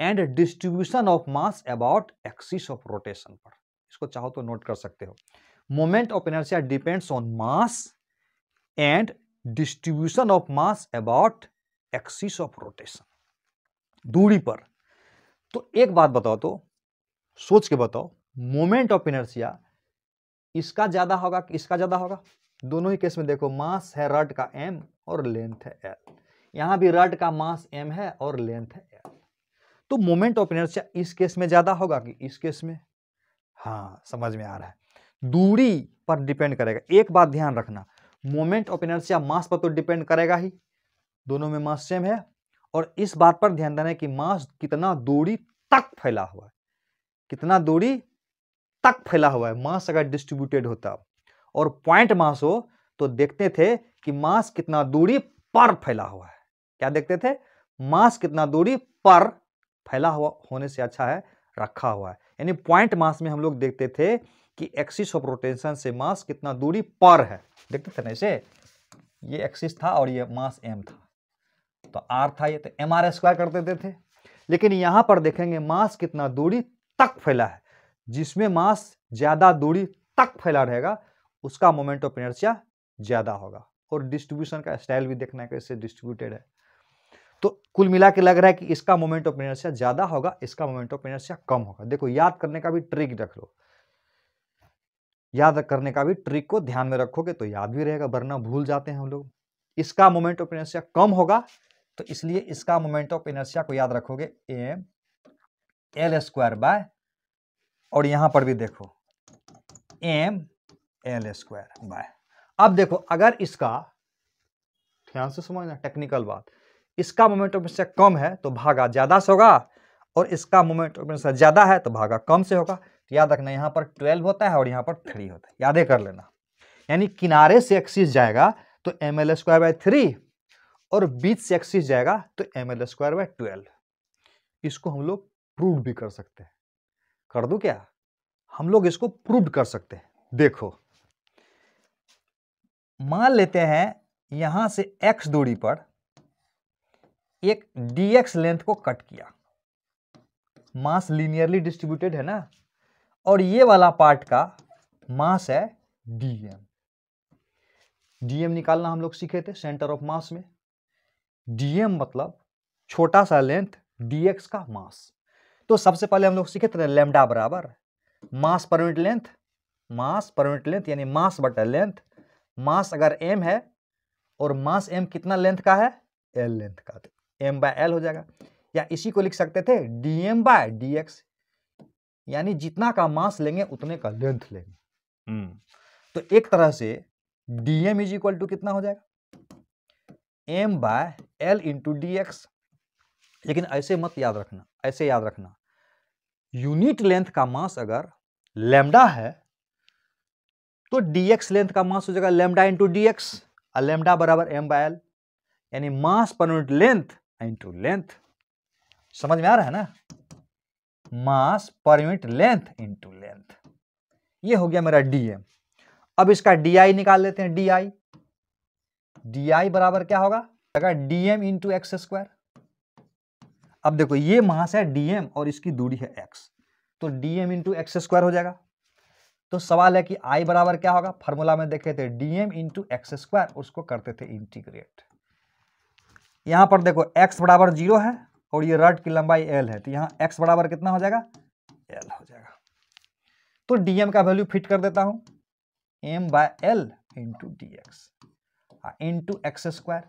and distribution of mass about axis of rotation पर इसको चाहो तो नोट कर सकते हो moment of inertia depends on mass and distribution of mass about axis of rotation दूरी पर तो एक बात बताओ तो सोच के बताओ मोमेंट ऑफ एनर्जिया इसका ज्यादा होगा कि इसका ज्यादा होगा दोनों ही केस में देखो मास है रड का एम और लेंथ है एल यहां भी रड का मास एम है और लेंथ है एल तो मोमेंट ऑफ एनर्जिया इस केस में ज्यादा होगा कि इस केस में हाँ समझ में आ रहा है दूरी पर डिपेंड करेगा एक बात ध्यान रखना मोमेंट ऑफ इनर्सिया मास पर तो डिपेंड करेगा ही दोनों में मास सेम है और इस बात पर ध्यान देना है कि मास कितना दूरी तक फैला हुआ है कितना दूरी तक फैला हुआ है मास अगर डिस्ट्रीब्यूटेड होता और पॉइंट मास हो तो देखते थे कि मास कितना दूरी पर फैला हुआ है क्या देखते थे मास कितना दूरी पर फैला हुआ होने से अच्छा है रखा हुआ है यानी पॉइंट मास में हम लोग देखते थे कि एक्सिस ऑफ रोटेशन से मास कितना दूरी पर है देखते थे ना इसे ये एक्सिस था और ये मास एम था तो आर था ये तो एम आर स्क्वायर कर देते थे लेकिन यहां पर देखेंगे मास कितना दूरी तक फैला है जिसमें मास ज़्यादा दूरी तक फैला रहेगा उसका मोमेंट ऑफ इनर्शिया ज़्यादा होगा और डिस्ट्रीब्यूशन का स्टाइल भी देखना है कैसे डिस्ट्रीब्यूटेड है तो कुल मिला के लग रहा है कि इसका मोमेंट ऑफ इनर्शिया ज़्यादा होगा इसका मोमेंट ऑफ इनर्शिया कम होगा देखो याद करने का भी ट्रिक रख लो याद करने का भी ट्रिक को ध्यान में रखोगे तो याद भी रहेगा वरना भूल जाते हैं हम लोग इसका मोमेंट ऑफ इनर्शिया कम होगा तो इसलिए इसका मोमेंट ऑफ इनर्शिया को याद रखोगे एम एल स्क्वायर बाय और यहां पर भी देखो एम एल स्क्वायर बाय अब देखो अगर इसका ध्यान से समझना टेक्निकल बात इसका मोमेंट ऑफ इनर्शिया कम है तो भागा ज़्यादा से होगा और इसका मोमेंट ऑफ इनर्शिया ज़्यादा है तो भागा कम से होगा तो याद रखना यहाँ पर ट्वेल्व होता है और यहाँ पर थ्री होता है यादें कर लेना यानी किनारे से एक्सिस जाएगा तो M L square by three और बीच से एक्सिस जाएगा तो M L square by twelve इसको हम लोग प्रूव भी कर सकते हैं कर दो क्या हम लोग इसको प्रूव कर सकते हैं देखो मान लेते हैं यहां से एक्स दूरी पर एक dx लेंथ को कट किया मास लीनियरली डिस्ट्रीब्यूटेड है ना और ये वाला पार्ट का मास है dm dm निकालना हम लोग सीखे थे सेंटर ऑफ मास में dm मतलब छोटा सा लेंथ dx का मास तो सबसे पहले हम लोग सीखे थे लेमडा बराबर मास per unit length mass per unit length यानी मास बटा लेंथ मास अगर m है और मास m कितना लेंथ का है l लेंथ का तो एम बाय एल हो जाएगा या इसी को लिख सकते थे d m by d x यानी जितना का मास लेंगे उतने का लेंथ लेंगे हम्म। तो एक तरह से d m is equal to कितना हो जाएगा m by l into d x लेकिन ऐसे मत याद रखना ऐसे याद रखना यूनिट लेंथ का मास अगर लेमडा है तो dx लेंथ का मास हो जाएगा लेमडा इंटू डी एक्स और लेमडा बराबर एम बाय एल यानी mass per unit length into length समझ में आ रहा है ना मास per unit length into length ये हो गया मेरा डीएम अब इसका डीआई निकाल लेते हैं डीआई डीआई बराबर क्या होगा अगर डीएम इंटू एक्स स्क्वायर अब देखो ये मास है डीएम और इसकी दूरी है एक्स तो डीएम इंटू एक्स स्क्वायर हो जाएगा तो सवाल है कि आई बराबर क्या होगा फॉर्मूला में देखे थे डीएम इंटू एक्स स्क्वायर उसको करते थे इंटीग्रेट यहाँ पर देखो एक्स बराबर जीरो है और ये रड की लंबाई एल है तो यहाँ एक्स बराबर कितना हो जाएगा एल हो जाएगा तो डीएम का वैल्यू फिट कर देता हूँ m by l into d x into x square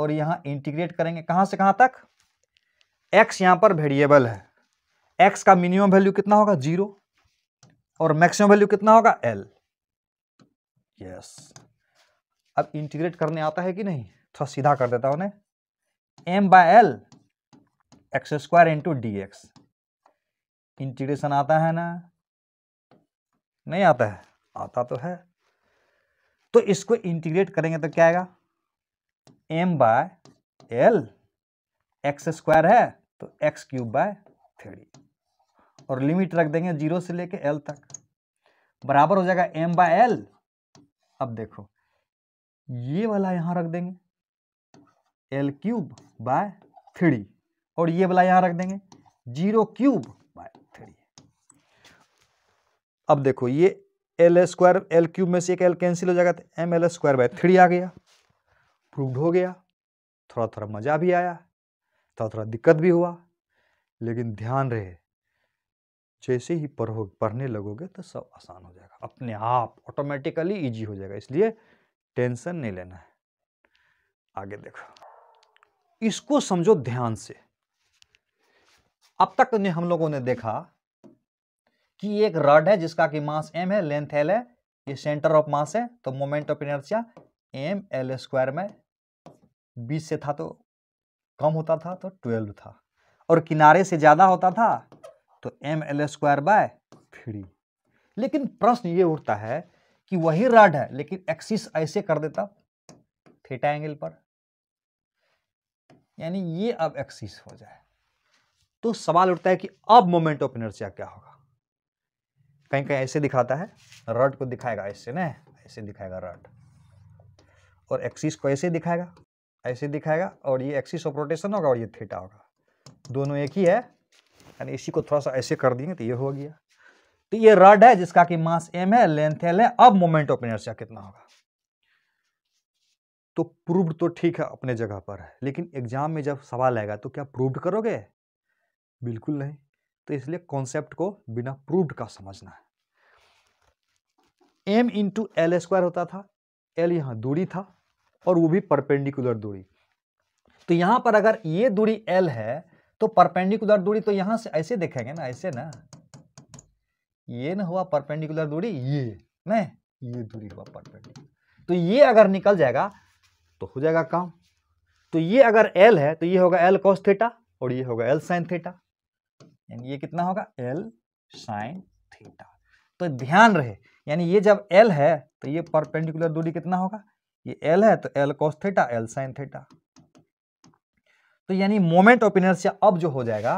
और यहाँ इंटीग्रेट करेंगे कहाँ से कहाँ तक एक्स यहाँ पर वेरिएबल है एक्स का मिनिमम वैल्यू कितना होगा जीरो और मैक्सिमम वैल्यू कितना होगा एल यस yes. अब इंटीग्रेट करने आता है कि नहीं थोड़ा तो सीधा कर देता हूं m by l x square into d x integration आता है ना नहीं आता है आता तो है तो इसको इंटीग्रेट करेंगे तो क्या आएगा m by l x square है तो एक्स क्यूब बाय थ्री और लिमिट रख देंगे जीरो से लेके एल तक बराबर हो जाएगा एम बाय एल अब देखो ये वाला यहां रख देंगे एल क्यूब बाय थ्री और ये वाला यहां रख देंगे जीरो क्यूब बाय थ्री अब देखो ये एल स्क्वायर एल क्यूब में से एक एल कैंसिल हो जाएगा तो M L square by three आ गया प्रूव्ड हो गया थोड़ा थोड़ा मज़ा भी आया थोड़ा थोड़ा दिक्कत भी हुआ लेकिन ध्यान रहे जैसे ही पढ़ो पढ़ने लगोगे तो सब आसान हो जाएगा अपने आप ऑटोमेटिकली इजी हो जाएगा इसलिए टेंशन नहीं लेना है आगे देखो इसको समझो ध्यान से अब तक ने हम लोगों ने देखा कि एक रड है जिसका कि मास एम है लेंथ एल है ये सेंटर ऑफ मास है तो moment of inertia m L square में बीस से था तो कम होता था तो ट्वेल्व था और किनारे से ज़्यादा होता था तो M L square by three लेकिन प्रश्न ये उठता है कि वही रड है लेकिन एक्सिस ऐसे कर देता थेटा एंगल पर यानी ये अब एक्सिस हो जाए तो सवाल उठता है कि अब मोमेंट ऑफ इनर्जिया क्या होगा कहीं कहीं ऐसे दिखाता है रड को दिखाएगा ऐसे ना ऐसे दिखाएगा रड और एक्सिस को ऐसे दिखाएगा ऐसे दिखाएगा और ये एक्सिस ऑफ रोटेशन होगा और ये थीटा होगा दोनों एक ही है यानी इसी को थोड़ा सा ऐसे कर देंगे तो ये हो गया तो ये रड है जिसका कि मास एम है लेंथ एल है अब मोमेंट ऑफ इनर्जिया कितना होगा तो प्रूव्ड तो ठीक है अपने जगह पर है लेकिन एग्ज़ाम में जब सवाल आएगा तो क्या प्रूव्ड करोगे बिल्कुल नहीं तो इसलिए कॉन्सेप्ट को बिना प्रूव्ड का समझना है एम इंटू एल स्क्वायर होता था एल यहां दूरी था और वो भी परपेंडिकुलर दूरी तो यहां पर अगर ये दूरी एल है तो परपेंडिकुलर दूरी तो यहां से ऐसे देखेंगे ना ऐसे ना ये ना हुआ परपेंडिकुलर दूरी ये ना ये दूरी हुआ परपेंडिकुलर तो ये अगर निकल जाएगा तो हो जाएगा काम तो ये अगर एल है तो ये होगा एल कॉस थीटा और ये होगा एल साइन थीटा यानी ये कितना होगा एल साइन थीटा तो ध्यान रहे यानी ये जब एल है तो ये परपेंडिकुलर दूरी कितना होगा ये एल है तो l cos theta l sine theta तो यानी मोमेंट ऑफ इनर्शिया अब जो हो जाएगा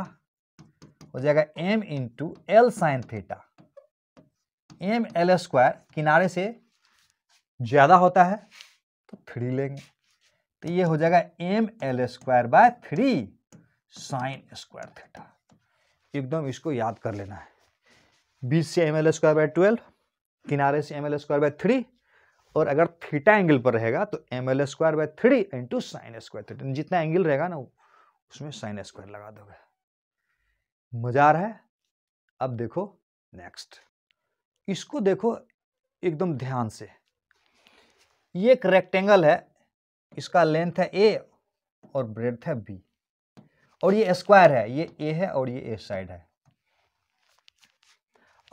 हो जाएगा M into L sine theta M L square किनारे से ज्यादा होता है तो थ्री लेंगे तो ये हो जाएगा M L square by three sine square theta एकदम इसको याद कर लेना है बीस से M L square by twelve किनारे से M L square by three और अगर थीटा एंगल पर रहेगा तो M L square by three into sine square theta जितना एंगल रहेगा ना उसमें साइन स्क्वायर लगा दोगे मजा आ रहा है अब देखो नेक्स्ट इसको देखो एकदम ध्यान से ये एक रेक्टेंगल है इसका लेंथ है ए और ब्रेथ है बी और ये स्क्वायर है ये ए है और ये ए साइड है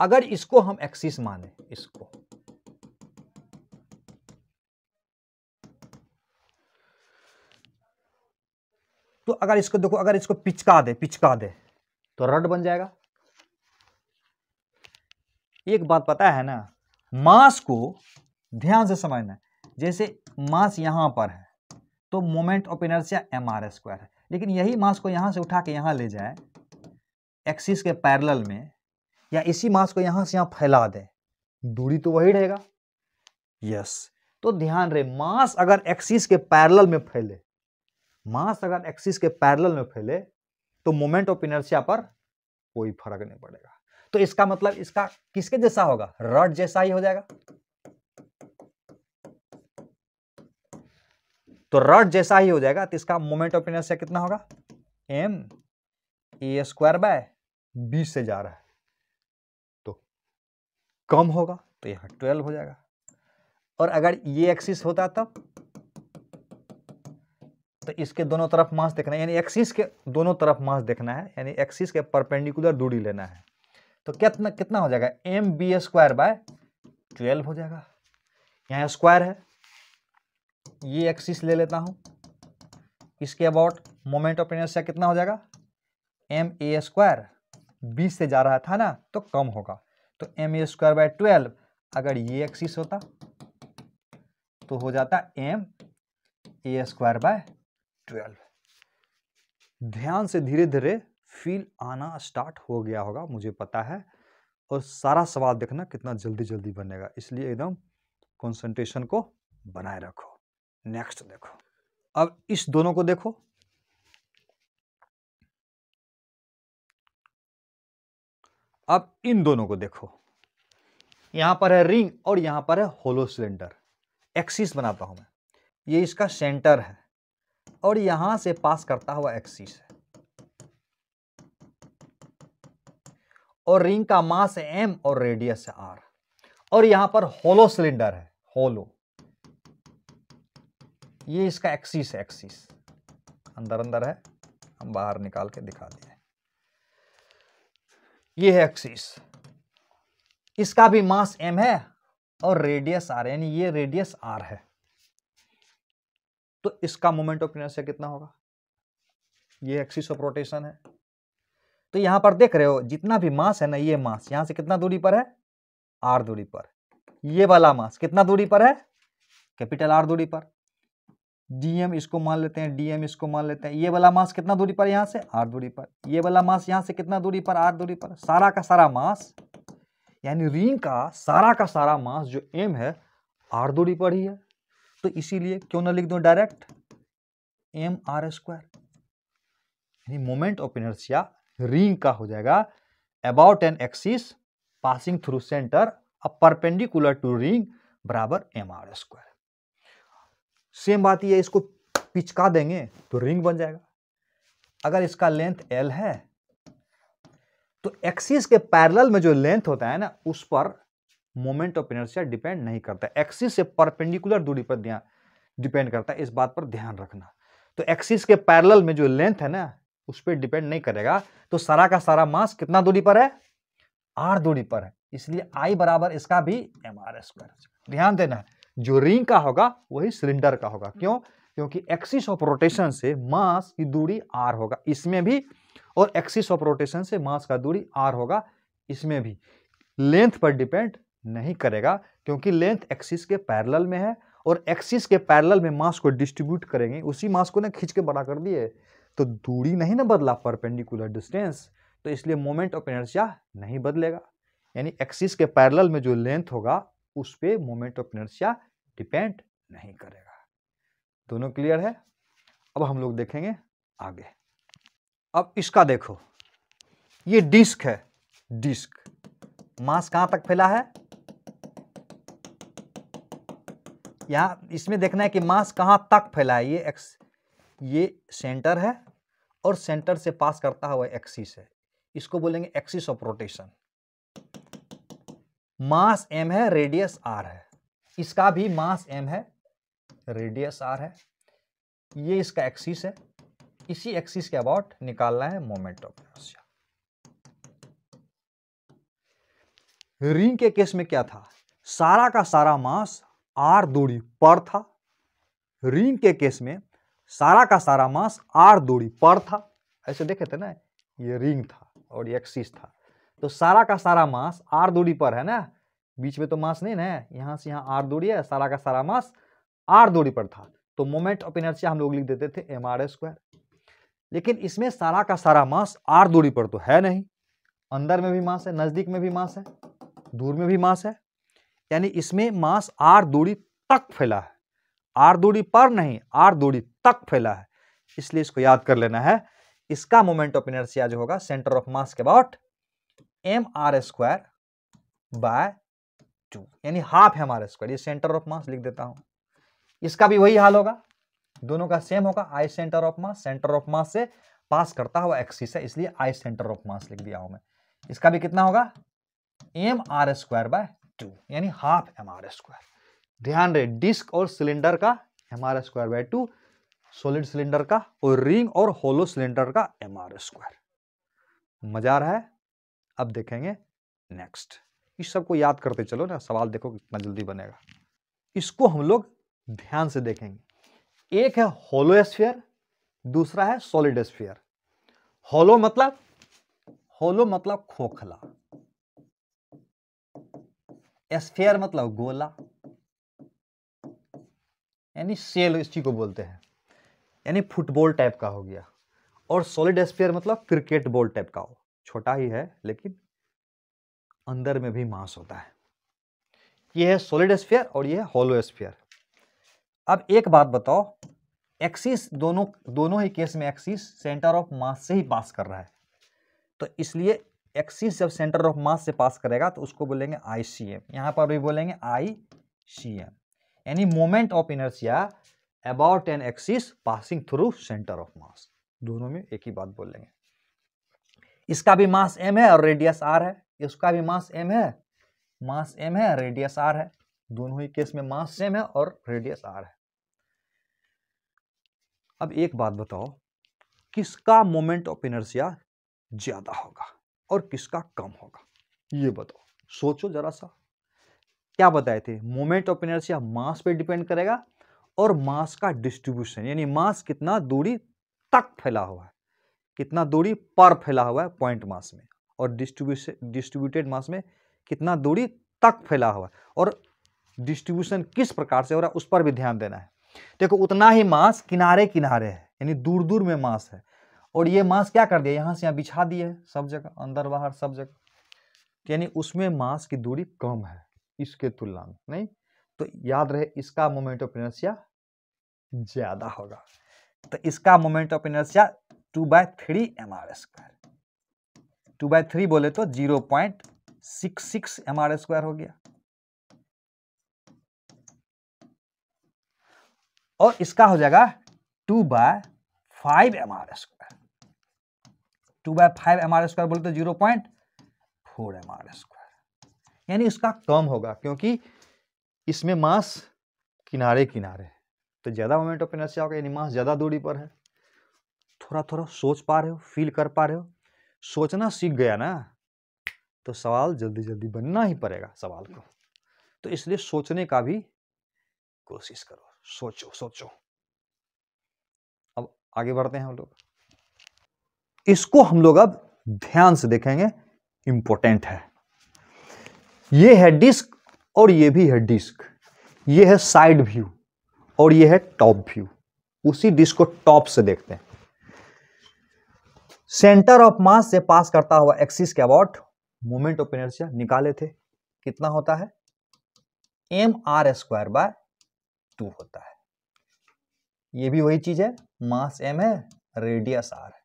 अगर इसको हम एक्सिस माने इसको तो अगर इसको देखो अगर इसको पिचका दे पिचका दे तो रड बन जाएगा एक बात पता है ना मास को ध्यान से समझना जैसे मास यहां पर है तो moment of inertia M are square है लेकिन यही मास को यहाँ से उठा के यहाँ ले जाए एक्सिस के पैरल में या इसी मास को यहाँ से यहाँ फैला दें दूरी तो वही रहेगा यस तो ध्यान रहे मास अगर एक्सिस के पैरल में फैले मास अगर एक्सिस के पैरल में फैले तो मोमेंट ऑफ इनर्सिया पर कोई फर्क नहीं पड़ेगा तो इसका मतलब इसका किसके जैसा होगा रड जैसा ही हो जाएगा तो रड जैसा ही हो जाएगा तो इसका मोमेंट ऑफ इनर्शिया कितना होगा M A square by B से जा रहा है तो कम होगा तो यहाँ ट्वेल्व हो जाएगा और अगर ये एक्सिस होता तब तो इसके दोनों तरफ मास देखना है यानी एक्सिस के दोनों तरफ मास देखना है यानी एक्सिस के परपेंडिकुलर दूरी लेना है तो कितना कितना हो जाएगा M B square by twelve हो जाएगा यहाँ स्क्वायर है ये एक्सिस ले लेता हूँ इसके अबाउट मोमेंट ऑफ इनर्शिया कितना हो जाएगा एम ए स्क्वायर बीस से जा रहा था ना तो कम होगा तो M A square by twelve अगर ये एक्सिस होता तो हो जाता M A square by twelve ध्यान से धीरे धीरे फील आना स्टार्ट हो गया होगा मुझे पता है और सारा सवाल देखना कितना जल्दी जल्दी बनेगा इसलिए एकदम कंसंट्रेशन को बनाए रखो नेक्स्ट देखो अब इस दोनों को देखो अब इन दोनों को देखो यहां पर है रिंग और यहां पर है होलो सिलेंडर एक्सिस बनाता हूं मैं ये इसका सेंटर है और यहां से पास करता हुआ एक्सिस है और रिंग का मास है एम और रेडियस है आर और यहां पर होलो सिलेंडर है होलो ये इसका एक्सिस है एक्सिस अंदर अंदर है हम बाहर निकाल के दिखा दिए ये है एक्सिस इसका भी मास एम है और रेडियस आर यानी ये रेडियस आर है तो इसका मोमेंट ऑफ इनर्शिया कितना होगा ये एक्सिस ऑफ रोटेशन है तो यहां पर देख रहे हो जितना भी मास है ना ये मास यहां से कितना दूरी पर है आर दूरी पर ये वाला मास कितना दूरी पर है कैपिटल आर दूरी पर डीएम इसको मान लेते हैं डीएम इसको मान लेते हैं ये वाला मास कितना दूरी पर यहां से आर दूरी पर ये वाला मास यहाँ से कितना दूरी पर आर दूरी पर सारा का सारा मास यानी रिंग का सारा का सारा मास जो एम है आर दूरी पर ही है तो इसीलिए क्यों ना लिख दो डायरेक्ट एम आर स्क्वायर यानी मोमेंट ऑफ इनर्सिया रिंग का हो जाएगा about an axis passing through centre uh perpendicular to ring बराबर एम आर स्क्वायर सेम बात ये इसको पिचका देंगे तो रिंग बन जाएगा अगर इसका लेंथ एल है तो एक्सिस के पैरेलल में जो लेंथ होता है ना उस पर मोमेंट ऑफ इनर्शिया डिपेंड नहीं करता एक्सिस से परपेंडिकुलर दूरी पर ध्यान डिपेंड करता है इस बात पर ध्यान रखना तो एक्सिस के पैरेलल में जो लेंथ है ना उस पर डिपेंड नहीं करेगा तो सारा का सारा मास कितना दूरी पर है आर दूरी पर है इसलिए आई बराबर इसका भी एम आर स्क्वायर ध्यान देना है जो रिंग का होगा वही सिलेंडर का होगा क्यों क्योंकि एक्सिस ऑफ रोटेशन से मास की दूरी आर होगा इसमें भी और एक्सिस ऑफ रोटेशन से मास का दूरी आर होगा इसमें भी लेंथ पर डिपेंड नहीं करेगा क्योंकि लेंथ एक्सिस के पैरेलल में है और एक्सिस के पैरेलल में मास को डिस्ट्रीब्यूट करेंगे उसी मास को ना खींच के बड़ा कर दिए तो दूरी नहीं ना बदला परपेंडिकुलर डिस्टेंस तो इसलिए मोमेंट ऑफ इनर्शिया नहीं बदलेगा यानी एक्सिस के पैरेलल में जो लेंथ होगा उस पर मोमेंट ऑफ इनर्शिया डिपेंड नहीं करेगा दोनों क्लियर है अब हम लोग देखेंगे आगे अब इसका देखो ये डिस्क है डिस्क मास कहां तक फैला है यहां इसमें देखना है कि मास कहां तक फैला है ये एक्स ये सेंटर है और सेंटर से पास करता हुआ एक्सिस है इसको बोलेंगे axis of rotation mass M है रेडियस आर है इसका भी मास एम है रेडियस आर है ये इसका एक्सिस है इसी एक्सिस के अबाउट निकालना है मोमेंट ऑफ इनर्शिया रिंग के केस में क्या था सारा का सारा मास आर दूरी पर था रिंग के केस में सारा का सारा मास आर दूरी पर था ऐसे देखे थे ना ये रिंग था और ये एक्सिस था तो सारा का सारा मास आर दूरी पर है ना बीच में तो मास नहीं ना यहाँ से यहाँ आर दूरी है सारा का सारा मास आर दूरी पर था तो मोमेंट ऑफ इनर्शिया हम लोग लिख देते थे एम आर स्क्वायर लेकिन इसमें सारा का सारा मास आर दूरी पर तो है नहीं अंदर में भी मास है नज़दीक में भी मास है दूर में भी मास है यानी इसमें मास आर दूरी तक फैला है आर दूरी पर नहीं आर दूरी तक फैला है इसलिए इसको याद कर लेना है इसका मोमेंट ऑफ इनर्शिया जो होगा सेंटर ऑफ मास के about M are square by two यानी हाफ है हमारा स्क्वायर ये सेंटर ऑफ मास लिख देता हूं इसका भी वही हाल होगा दोनों का सेम होगा I centre of mass centre of mass से पास करता हुआ एक्सिस है इसलिए आई सेंटर ऑफ मास लिख दिया हूं मैं इसका भी कितना होगा M are square by two यानी हाफ एम आर स्क्वायर ध्यान रहे डिस्क और सिलेंडर का M are square by two solid cylinder का और रिंग और होलो सिलेंडर का एम आर स्क्वायर मजा रहा है अब देखेंगे नेक्स्ट इस सबको याद करते चलो ना सवाल देखो कितना जल्दी बनेगा इसको हम लोग ध्यान से देखेंगे एक है होलो स्फीयर दूसरा है सॉलिड स्फीयर होलो मतलब होलो मतलब खोखला स्फेयर मतलब गोला यानी सेल इसी को बोलते हैं यानी फुटबॉल टाइप का हो गया और सॉलिड स्फेयर मतलब क्रिकेट बॉल टाइप का हो छोटा ही है लेकिन अंदर में भी मास होता है ये है सॉलिड स्फीयर और ये है होलो स्फीयर अब एक बात बताओ एक्सिस दोनों दोनों ही केस में एक्सिस सेंटर ऑफ मास से ही पास कर रहा है तो इसलिए एक्सिस जब सेंटर ऑफ मास से पास करेगा तो उसको बोलेंगे आई सी एम यहाँ पर भी बोलेंगे आई सी एम यानी moment of inertia about an axis passing through centre of mass दोनों में एक ही बात बोलेंगे इसका भी मास एम है और रेडियस आर है इसका भी मास एम है मास एम है रेडियस आर है दोनों ही केस में मास सेम है और रेडियस आर है अब एक बात बताओ किसका मोमेंट ऑफ इनर्सिया ज्यादा होगा और किसका कम होगा ये बताओ सोचो जरा सा क्या बताए थे मोमेंट ऑफ इनर्सिया मास पे डिपेंड करेगा और मास का डिस्ट्रीब्यूशन यानी मास कितना दूरी तक फैला हुआ है कितना दूरी पर फैला हुआ है पॉइंट मास में और डिस्ट्रीब्यूशन डिस्ट्रीब्यूटेड मास में कितना दूरी तक फैला हुआ और डिस्ट्रीब्यूशन किस प्रकार से हो रहा है उस पर भी ध्यान देना है देखो उतना ही मास किनारे किनारे है यानी दूर दूर में मास है और ये मास क्या कर दिया यहाँ से यहाँ बिछा दिए है सब जगह अंदर बाहर सब जगह यानी उसमें मास की दूरी कम है इसके तुलना में नहीं तो याद रहे इसका मोमेंट ऑफ इनर्शिया ज्यादा होगा तो इसका moment of inertia two by three M are square two by three बोले तो zero point six six M are square हो गया और इसका हो जाएगा two by five M are square two by five M are square बोले तो zero point four M are square यानी इसका कम होगा क्योंकि इसमें मास किनारे किनारे तो ज़्यादा मोमेंट ऑफ इनर्शिया होगा यानी मास ज़्यादा दूरी पर है थोड़ा थोड़ा सोच पा रहे हो फील कर पा रहे हो सोचना सीख गया ना तो सवाल जल्दी जल्दी बनना ही पड़ेगा सवाल को तो इसलिए सोचने का भी कोशिश करो सोचो सोचो अब आगे बढ़ते हैं हम लोग इसको हम लोग अब ध्यान से देखेंगे इंपॉर्टेंट है ये है डिस्क और ये भी है डिस्क ये है साइड व्यू और ये है टॉप व्यू उसी डिस्क को टॉप से देखते हैं सेंटर ऑफ मास से पास करता हुआ एक्सिस के अबाउट मोमेंट ऑफ इनर्शिया निकाले थे कितना होता है M are square by two होता है ये भी वही चीज है मास एम है रेडियस आर है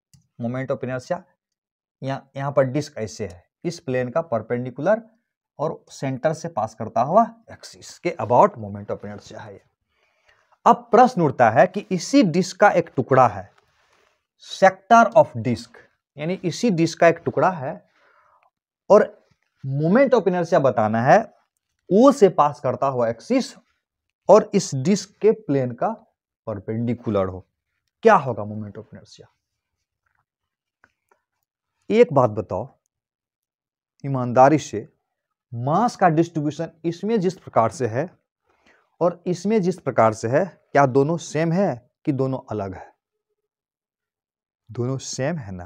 मोमेंट ऑफ इनर्शिया यहाँ यहाँ पर डिस्क ऐसे है इस प्लेन का परपेंडिकुलर और सेंटर से पास करता हुआ एक्सिस के अबाउट मोमेंट ऑफ इनर्शिया है अब प्रश्न उठता है कि इसी डिस्क का एक टुकड़ा है सेक्टर ऑफ डिस्क यानी इसी डिस्क का एक टुकड़ा है और मोमेंट ऑफ इनर्शिया बताना है ओ से पास करता हुआ एक्सिस और इस डिस्क के प्लेन का परपेंडिकुलर हो क्या होगा मोमेंट ऑफ इनर्शिया एक बात बताओ ईमानदारी से मास का डिस्ट्रीब्यूशन इसमें जिस प्रकार से है और इसमें जिस प्रकार से है क्या दोनों सेम है कि दोनों अलग है दोनों सेम है ना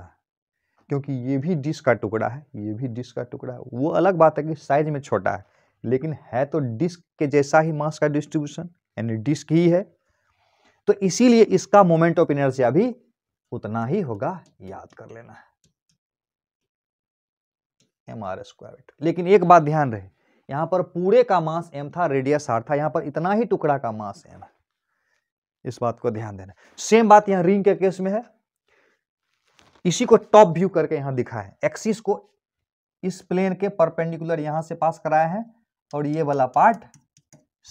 क्योंकि ये भी डिस्क का टुकड़ा है ये भी डिस्क का टुकड़ा है वो अलग बात है कि साइज में छोटा है लेकिन है तो डिस्क के जैसा ही मास का डिस्ट्रीब्यूशन यानी डिस्क ही है तो इसीलिए इसका मोमेंट ऑफ इनर्जिया भी उतना ही होगा याद कर लेना है एम आर स्क्वायर लेकिन एक बात ध्यान रहे यहां पर पूरे का मास एम था रेडियस आर था यहां पर इतना ही टुकड़ा का मास एम है इस बात को ध्यान देना सेम बात यहाँ रिंग के केस में है इसी को टॉप व्यू करके यहां दिखा है एक्सिस को इस प्लेन के परपेंडिकुलर यहां से पास कराया है और ये वाला पार्ट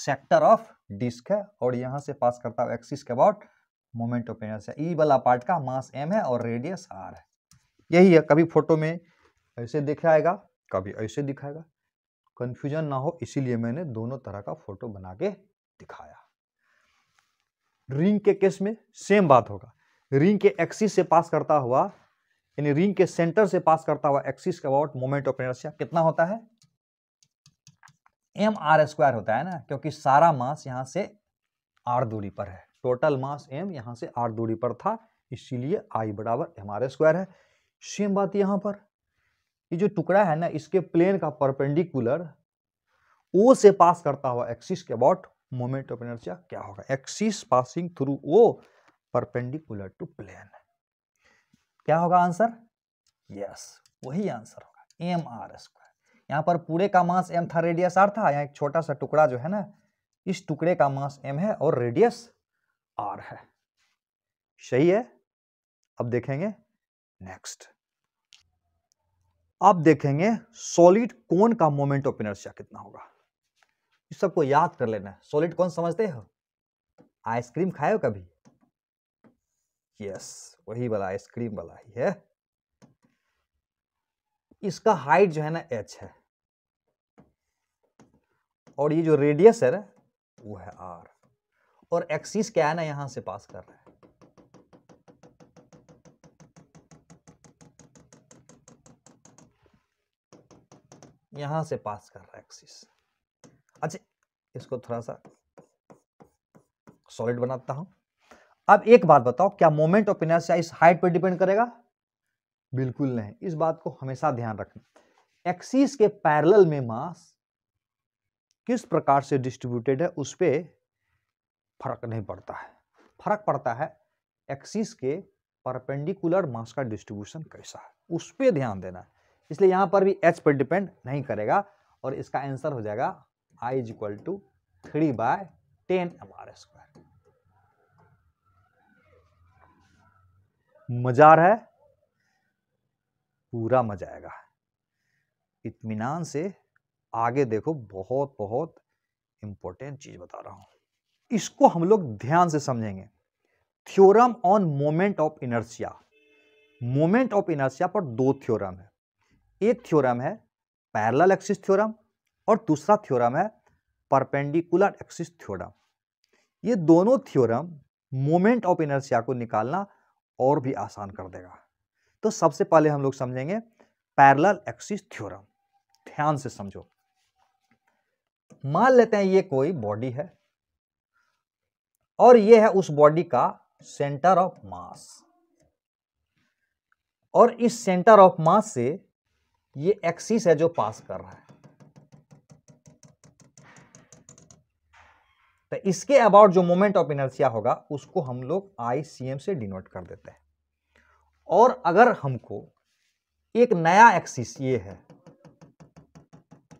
सेक्टर ऑफ डिस्क है और यहां से पास करता है एक्सिस के about moment of inertia वाला पार्ट का मास एम है और रेडियस आर है यही है कभी फोटो में ऐसे दिखाएगा कभी ऐसे दिखाएगा कंफ्यूजन ना हो इसीलिए मैंने दोनों तरह का फोटो बना के दिखाया रिंग के केस में सेम बात होगा रिंग के एक्सिस से पास करता हुआ यानी रिंग के सेंटर से पास करता हुआ एक्सिस का अबाउट मोमेंट ऑफ इनर्शिया कितना होता है एम आर स्क्वायर होता है ना क्योंकि सारा मास यहां से आर दूरी पर है टोटल मास एम यहां से आर दूरी पर था इसीलिए आई बराबर एम आर स्क्वायर है सेम बात यहां पर ये जो टुकड़ा है ना इसके प्लेन का परपेंडिकुलर ओ से पास करता हुआ एक्सिस के अबाउट मोमेंट ऑफ इनर्शिया क्या होगा axis passing through O perpendicular to plane क्या होगा आंसर यस yes, वही आंसर होगा एम आर स्क्वायर यहाँ पर पूरे का मास एम था रेडियस आर था यहाँ एक छोटा सा टुकड़ा जो है ना इस टुकड़े का मास एम है और रेडियस आर है सही है अब देखेंगे नेक्स्ट अब देखेंगे सॉलिड कौन का मोमेंट ऑफ इनर्शिया कितना होगा इस सबको याद कर लेना सॉलिड कौन समझते हो आइसक्रीम खाए हो कभी यस वही वाला आइसक्रीम वाला ही है इसका हाइट जो है ना एच है और ये जो रेडियस है ना वो है आर और एक्सिस क्या है ना यहां से पास कर रहा है यहां से पास कर रहा है एक्सिस अच्छा इसको थोड़ा सा सॉलिड बनाता हूं अब एक बात बताओ क्या मोमेंट ऑफ इनर्शिया इस हाइट पर डिपेंड करेगा बिल्कुल नहीं इस बात को हमेशा ध्यान रखना एक्सिस के पैरेलल में मास किस प्रकार से डिस्ट्रीब्यूटेड है उस पर फर्क नहीं पड़ता है फर्क पड़ता है एक्सिस के परपेंडिकुलर मास का डिस्ट्रीब्यूशन कैसा है उस पर ध्यान देना है इसलिए यहां पर भी एच पर डिपेंड नहीं करेगा और इसका आंसर हो जाएगा I is equal to three by ten M R S मजा आ रहा है पूरा मजा आएगा इतमान से आगे देखो बहुत बहुत इंपॉर्टेंट चीज बता रहा हूं इसको हम लोग ध्यान से समझेंगे theorem on moment of inertia moment of inertia पर दो थ्योरम है एक थ्योरम है पैरल एक्सिस थ्योरम और दूसरा थ्योरम है परपेंडिकुलर एक्सिस थ्योरम ये दोनों थ्योरम मोमेंट ऑफ इनर्सिया को निकालना और भी आसान कर देगा तो सबसे पहले हम लोग समझेंगे पैरल एक्सिस थ्योरम ध्यान से समझो मान लेते हैं ये कोई बॉडी है और ये है उस बॉडी का सेंटर ऑफ मास और इस सेंटर ऑफ मास से ये एक्सिस है जो पास कर रहा है तो इसके अबाउट जो मोमेंट ऑफ इनर्सिया होगा उसको हम लोग आई सी एम से डिनोट कर देते हैं और अगर हमको एक नया एक्सिस ये है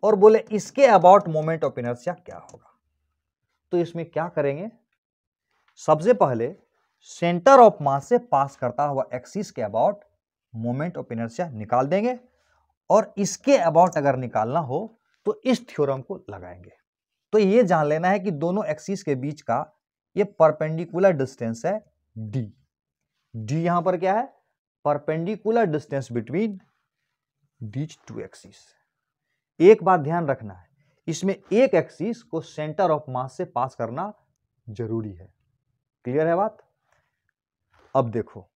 और बोले इसके अबाउट मोमेंट ऑफ इनर्सिया क्या होगा तो इसमें क्या करेंगे सबसे पहले सेंटर ऑफ मास से पास करता हुआ एक्सिस के अबाउट मोमेंट ऑफ इनर्सिया निकाल देंगे और इसके अबाउट अगर निकालना हो तो इस थ्योरम को लगाएंगे तो ये जान लेना है कि दोनों एक्सिस के बीच का ये परपेंडिकुलर डिस्टेंस है डी डी यहां पर क्या है perpendicular distance between each two axis एक बात ध्यान रखना है इसमें एक एक्सिस को सेंटर ऑफ मास से पास करना जरूरी है क्लियर है बात अब देखो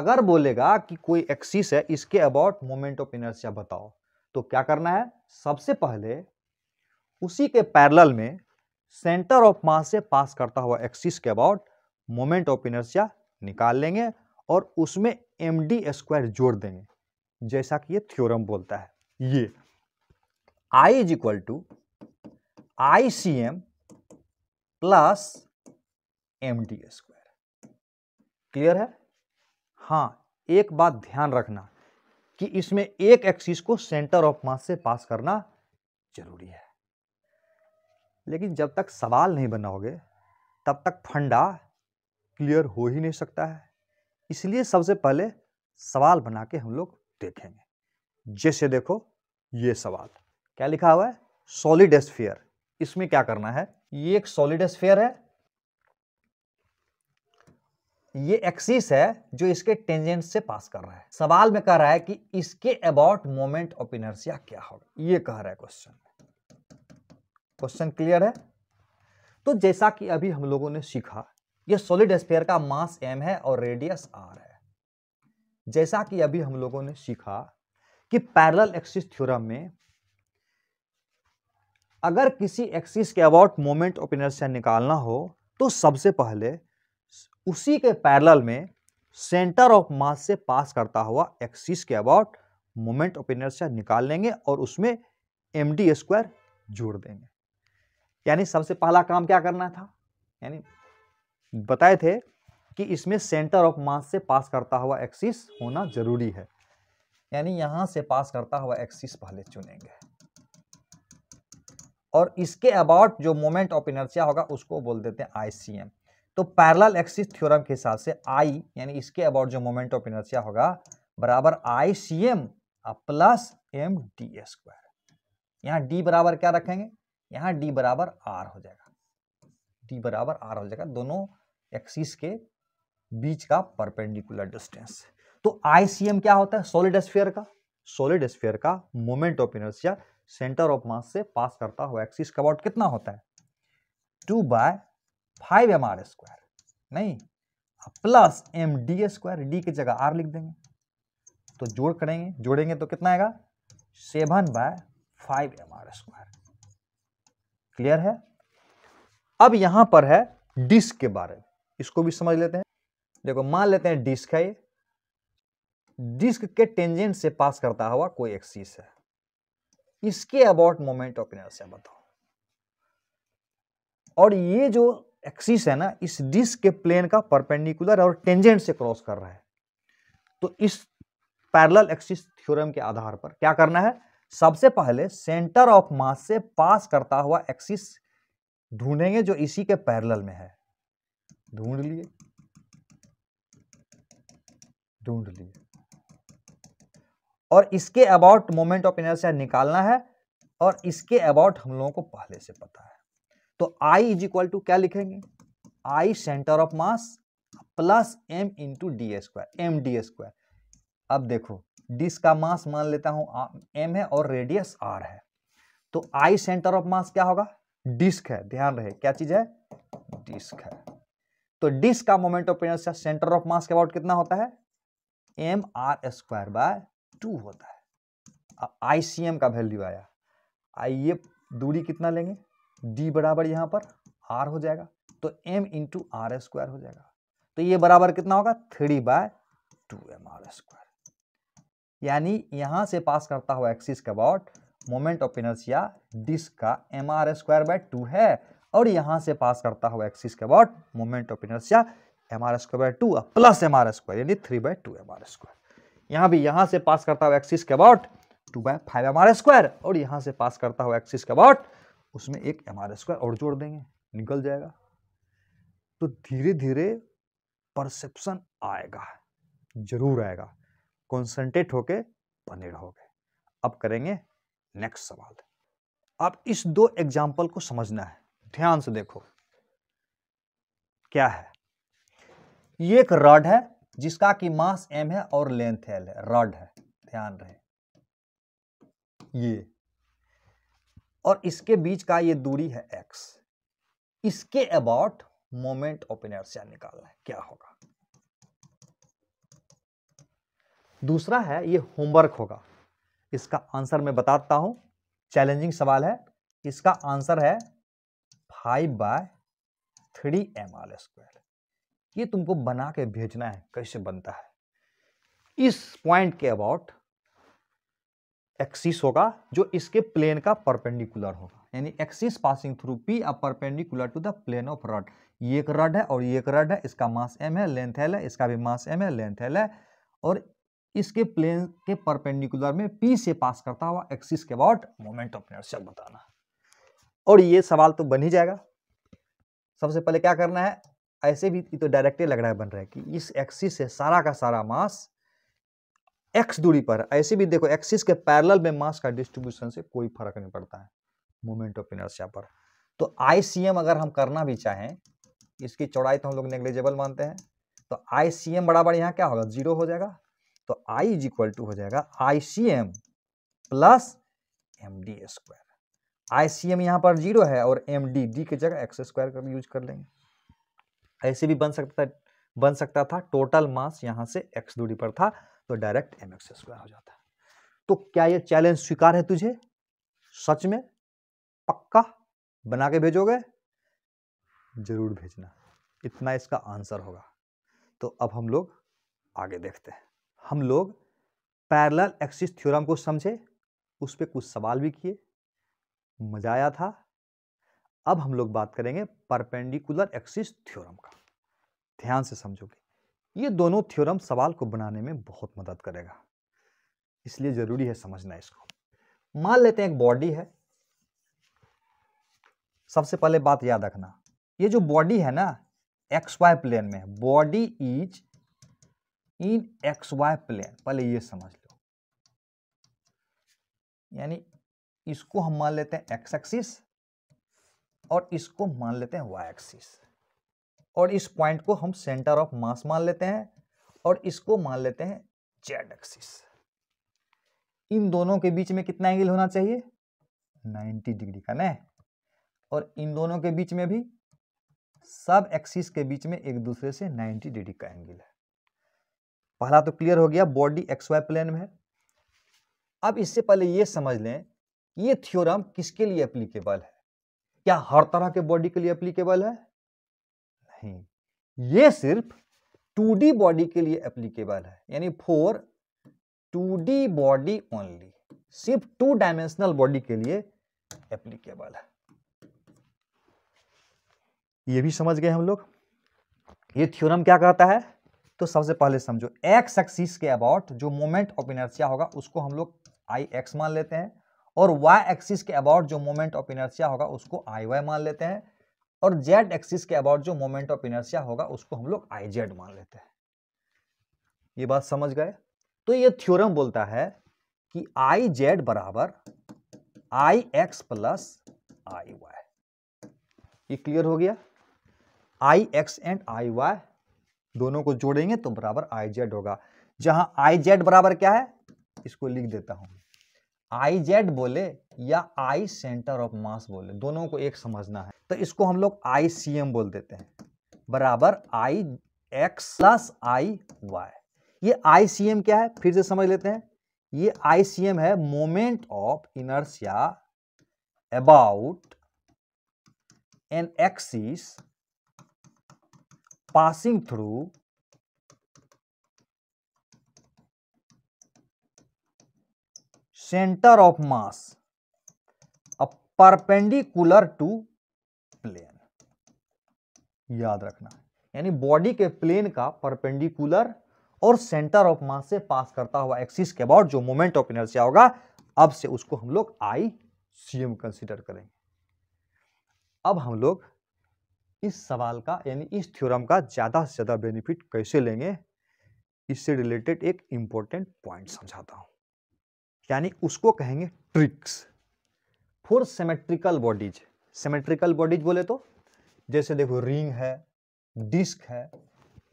अगर बोलेगा कि कोई एक्सिस है इसके अबाउट मोमेंट ऑफ इनर्शिया बताओ तो क्या करना है सबसे पहले उसी के पैरल में सेंटर ऑफ मास से पास करता हुआ एक्सिस के अबाउट मोमेंट ऑफ इनर्सिया निकाल लेंगे और उसमें एम डी स्क्वायर जोड़ देंगे जैसा कि ये थ्योरम बोलता है ये I is equal to I C M plus M D square clear है हाँ एक बात ध्यान रखना कि इसमें एक एक्सिस को सेंटर ऑफ मास से पास करना जरूरी है लेकिन जब तक सवाल नहीं बनाओगे तब तक फंडा क्लियर हो ही नहीं सकता है इसलिए सबसे पहले सवाल बना के हम लोग देखेंगे जैसे देखो ये सवाल क्या लिखा हुआ है सॉलिड एस्फेयर इसमें क्या करना है ये एक सॉलिड एस्फेयर है ये एक्सिस है जो इसके टेंजेंट से पास कर रहा है सवाल में कह रहा है कि इसके अबाउट मोमेंट ऑफ इनर्सिया क्या होगा ये कह रहा है क्वेश्चन क्वेश्चन क्लियर है तो जैसा कि अभी हम लोगों ने सीखा यह सॉलिड स्पेयर का मास एम है और रेडियस आर है जैसा कि अभी हम लोगों ने सीखा कि पैरल एक्सिस थ्योरम में अगर किसी एक्सिस के अबाउट मोमेंट ऑफ इनर्शिया निकालना हो तो सबसे पहले उसी के पैरल में सेंटर ऑफ मास से पास करता हुआ एक्सिस के अबाउट मोमेंट ऑफ इनर्शिया निकाल लेंगे और उसमें एम डी स्क्वायर जोड़ देंगे यानी सबसे पहला काम क्या करना था यानी बताए थे कि इसमें सेंटर ऑफ मास से पास करता हुआ एक्सिस होना जरूरी है यानी यहां से पास करता हुआ एक्सिस पहले चुनेंगे और इसके अबाउट जो मोमेंट ऑफ इनर्सिया होगा उसको बोल देते हैं आईसीएम तो पैरल एक्सिस थ्योरम के हिसाब से आई यानी इसके अबाउट जो मोमेंट ऑफ इनर्सिया होगा बराबर I C M plus M D square यहाँ डी बराबर क्या रखेंगे यहाँ डी बराबर आर हो जाएगा डी बराबर आर हो जाएगा दोनों एक्सिस के बीच का परपेंडिकुलर डिस्टेंस तो आईसीएम क्या होता है सॉलिड स्फीयर का सॉलिड स्फीयर का moment of inertia centre of mass से पास करता हुआ एक्सिस का अबाउट कितना होता है two by five M are square नहीं plus M D square D की जगह आर लिख देंगे तो जोड़ करेंगे जोड़ेंगे तो कितना आएगा seven by five M are square clear है अब यहां पर है डिस्क के बारे में इसको भी समझ लेते हैं देखो मान लेते हैं डिस्क है ये डिस्क के टेंजेंट से पास करता हुआ कोई एक्सिस है इसके अबाउट मोमेंट ऑफ इनर्शिया बताओ और ये जो एक्सिस है ना इस डिस्क के प्लेन का परपेंडिकुलर और टेंजेंट से क्रॉस कर रहा है तो इस पैरेलल एक्सिस थ्योरम के आधार पर क्या करना है सबसे पहले सेंटर ऑफ मास से पास करता हुआ एक्सिस ढूंढेंगे जो इसी के पैरेलल में है ढूंढ लिए ढूंढ लिए और इसके अबाउट मोमेंट ऑफ इनर्शिया निकालना है और इसके अबाउट हम लोगों को पहले से पता है तो आई इज इक्वल टू क्या लिखेंगे I centre of mass plus M into D square M D square अब देखो डिस्क का मास मान लेता हूं एम है और रेडियस आर है तो आई सेंटर ऑफ मास क्या होगा डिस्क है ध्यान रहे क्या चीज है डिस्क है तो डिस्क का moment of inertia centre of mass के अबाउट कितना होता है M are square by two होता है अब आईसीएम का वैल्यू आया आइए दूरी कितना लेंगे डी बराबर यहां पर आर हो जाएगा तो एम इंटू आर स्क्वायर हो जाएगा तो ये बराबर कितना होगा three by two M are square यानी यहाँ से पास करता हुआ एक्सिस के about moment of inertia disc का M are square by two है और यहाँ से पास करता हुआ एक्सिस के about moment of inertia M are square by two plus M are square यानी three by two M are square यहाँ भी यहाँ से पास करता हुआ एक्सिस के about two by five M are square और यहाँ से पास करता हुआ एक्सिस के अबाउट उसमें एक एम आर स्क्वायर और जोड़ देंगे निकल जाएगा तो धीरे धीरे परसेप्शन आएगा जरूर आएगा कॉन्सेंट्रेट होके बने रहोगे अब करेंगे नेक्स्ट सवाल आप इस दो एग्जाम्पल को समझना है ध्यान से देखो क्या है ये एक रड है जिसका कि मास एम है और लेंथ एल है रड है ध्यान रहे ये और इसके बीच का ये दूरी है एक्स इसके अबाउट मोमेंट ऑफ इनर्शिया निकालना है क्या होगा दूसरा है ये होमवर्क होगा इसका आंसर मैं बताता हूं चैलेंजिंग सवाल है इसका आंसर है five by three M are square ये तुमको बना के भेजना है कैसे बनता है इस पॉइंट के अबाउट एक्सिस होगा जो इसके प्लेन का परपेंडिकुलर होगा यानी axis passing through P uh perpendicular to the plane of rod ये एक रड है और ये एक रड है इसका मास एम है लेंथ एल है इसका भी मास एम है लेंथ एल है और इसके प्लेन के परपेंडिकुलर में पी से पास करता हुआ एक्सिस के अबाउट मोमेंट ऑफ इनर्शिया बताना और ये सवाल तो बन ही जाएगा सबसे पहले क्या करना है ऐसे भी तो डायरेक्टली लग रहा है बन रहा है कि इस एक्सिस से सारा का सारा मास एक्स दूरी पर ऐसे भी देखो एक्सिस के पैरेलल में मास का डिस्ट्रीब्यूशन से कोई फर्क नहीं पड़ता है मोमेंट ऑफ इनर्शिया पर तो आईसीएम अगर हम करना भी चाहें इसकी चौड़ाई तो हम लोग नेग्लिजेबल मानते हैं तो आईसीएम बराबर यहाँ क्या होगा जीरो हो जाएगा तो I इज इक्वल टू हो जाएगा I C M plus M D square I C M यहाँ पर जीरो है और एम डी डी की जगह एक्स स्क्वायर का भी यूज कर लेंगे ऐसे भी बन सकता बन सकता था टोटल मास यहाँ से एक्स दूरी पर था तो डायरेक्ट एम एक्स स्क्वायर हो जाता तो क्या ये चैलेंज स्वीकार है तुझे सच में पक्का बना के भेजोगे जरूर भेजना इतना इसका आंसर होगा तो अब हम लोग आगे देखते हैं हम लोग पैरेलल एक्सिस थ्योरम को समझे उस पर कुछ सवाल भी किए मज़ा आया था अब हम लोग बात करेंगे परपेंडिकुलर एक्सिस थ्योरम का ध्यान से समझोगे ये दोनों थ्योरम सवाल को बनाने में बहुत मदद करेगा इसलिए ज़रूरी है समझना इसको मान लेते हैं एक बॉडी है सबसे पहले बात याद रखना ये जो बॉडी है ना एक्स वाई प्लेन में body is in X Y plane पहले ये समझ लो यानी इसको हम मान लेते हैं एक्स एक्सिस और इसको मान लेते हैं वाई एक्सिस और इस पॉइंट को हम सेंटर ऑफ मास मान लेते हैं और इसको मान लेते हैं जेड एक्सिस इन दोनों के बीच में कितना एंगल होना चाहिए 90 डिग्री का ना और इन दोनों के बीच में भी सब एक्सिस के बीच में एक दूसरे से 90 डिग्री का एंगल है पहला तो क्लियर हो गया बॉडी एक्स वाई प्लेन में है अब इससे पहले ये समझ लें ये थ्योरम किसके लिए एप्लीकेबल है क्या हर तरह के बॉडी के लिए एप्लीकेबल है नहीं ये सिर्फ 2D बॉडी के लिए एप्लीकेबल है यानी फोर 2D बॉडी ओनली सिर्फ टू डायमेंशनल बॉडी के लिए एप्लीकेबल है ये भी समझ गए हम लोग ये थ्योरम क्या कहता है तो सबसे पहले समझो एक्स एक्सिस के अबाउट जो मोमेंट ऑफ इनर्सिया होगा उसको हम लोग आई एक्स मान लेते हैं और वाई एक्सिस के अबाउट जो मोमेंट ऑफ इनर्सिया होगा उसको आई वाई मान लेते हैं और जेड एक्सिस के अबाउट जो मोमेंट ऑफ इनर्सिया होगा उसको हम लोग आई जेड मान लेते हैं ये बात समझ गए तो ये थ्योरम बोलता है कि आई जेड बराबर I X plus I Y ये क्लियर हो गया I X and I Y दोनों को जोड़ेंगे तो बराबर आई जेड होगा जहां आई जेड बराबर क्या है इसको लिख देता हूं आई जेड बोले या आई सेंटर ऑफ मास बोले दोनों को एक समझना है तो इसको हम लोग आई सी एम बोल देते हैं बराबर I X plus I Y ये आई सी एम क्या है फिर से समझ लेते हैं ये आई सी एम है moment of inertia about an axis passing through center of mass a perpendicular to plane याद रखना यानी बॉडी के प्लेन का परपेंडिकुलर और सेंटर ऑफ मास से पास करता हुआ एक्सिस के अबाउट जो मोमेंट ऑफ एनर्जी होगा अब से उसको हम लोग आई सी एम कंसिडर करेंगे अब हम लोग इस सवाल का यानी इस थ्योरम का ज़्यादा से ज़्यादा बेनिफिट कैसे लेंगे इससे रिलेटेड एक इम्पोर्टेंट पॉइंट समझाता हूँ यानी उसको कहेंगे tricks for symmetrical bodies symmetrical bodies बोले तो जैसे देखो रिंग है डिस्क है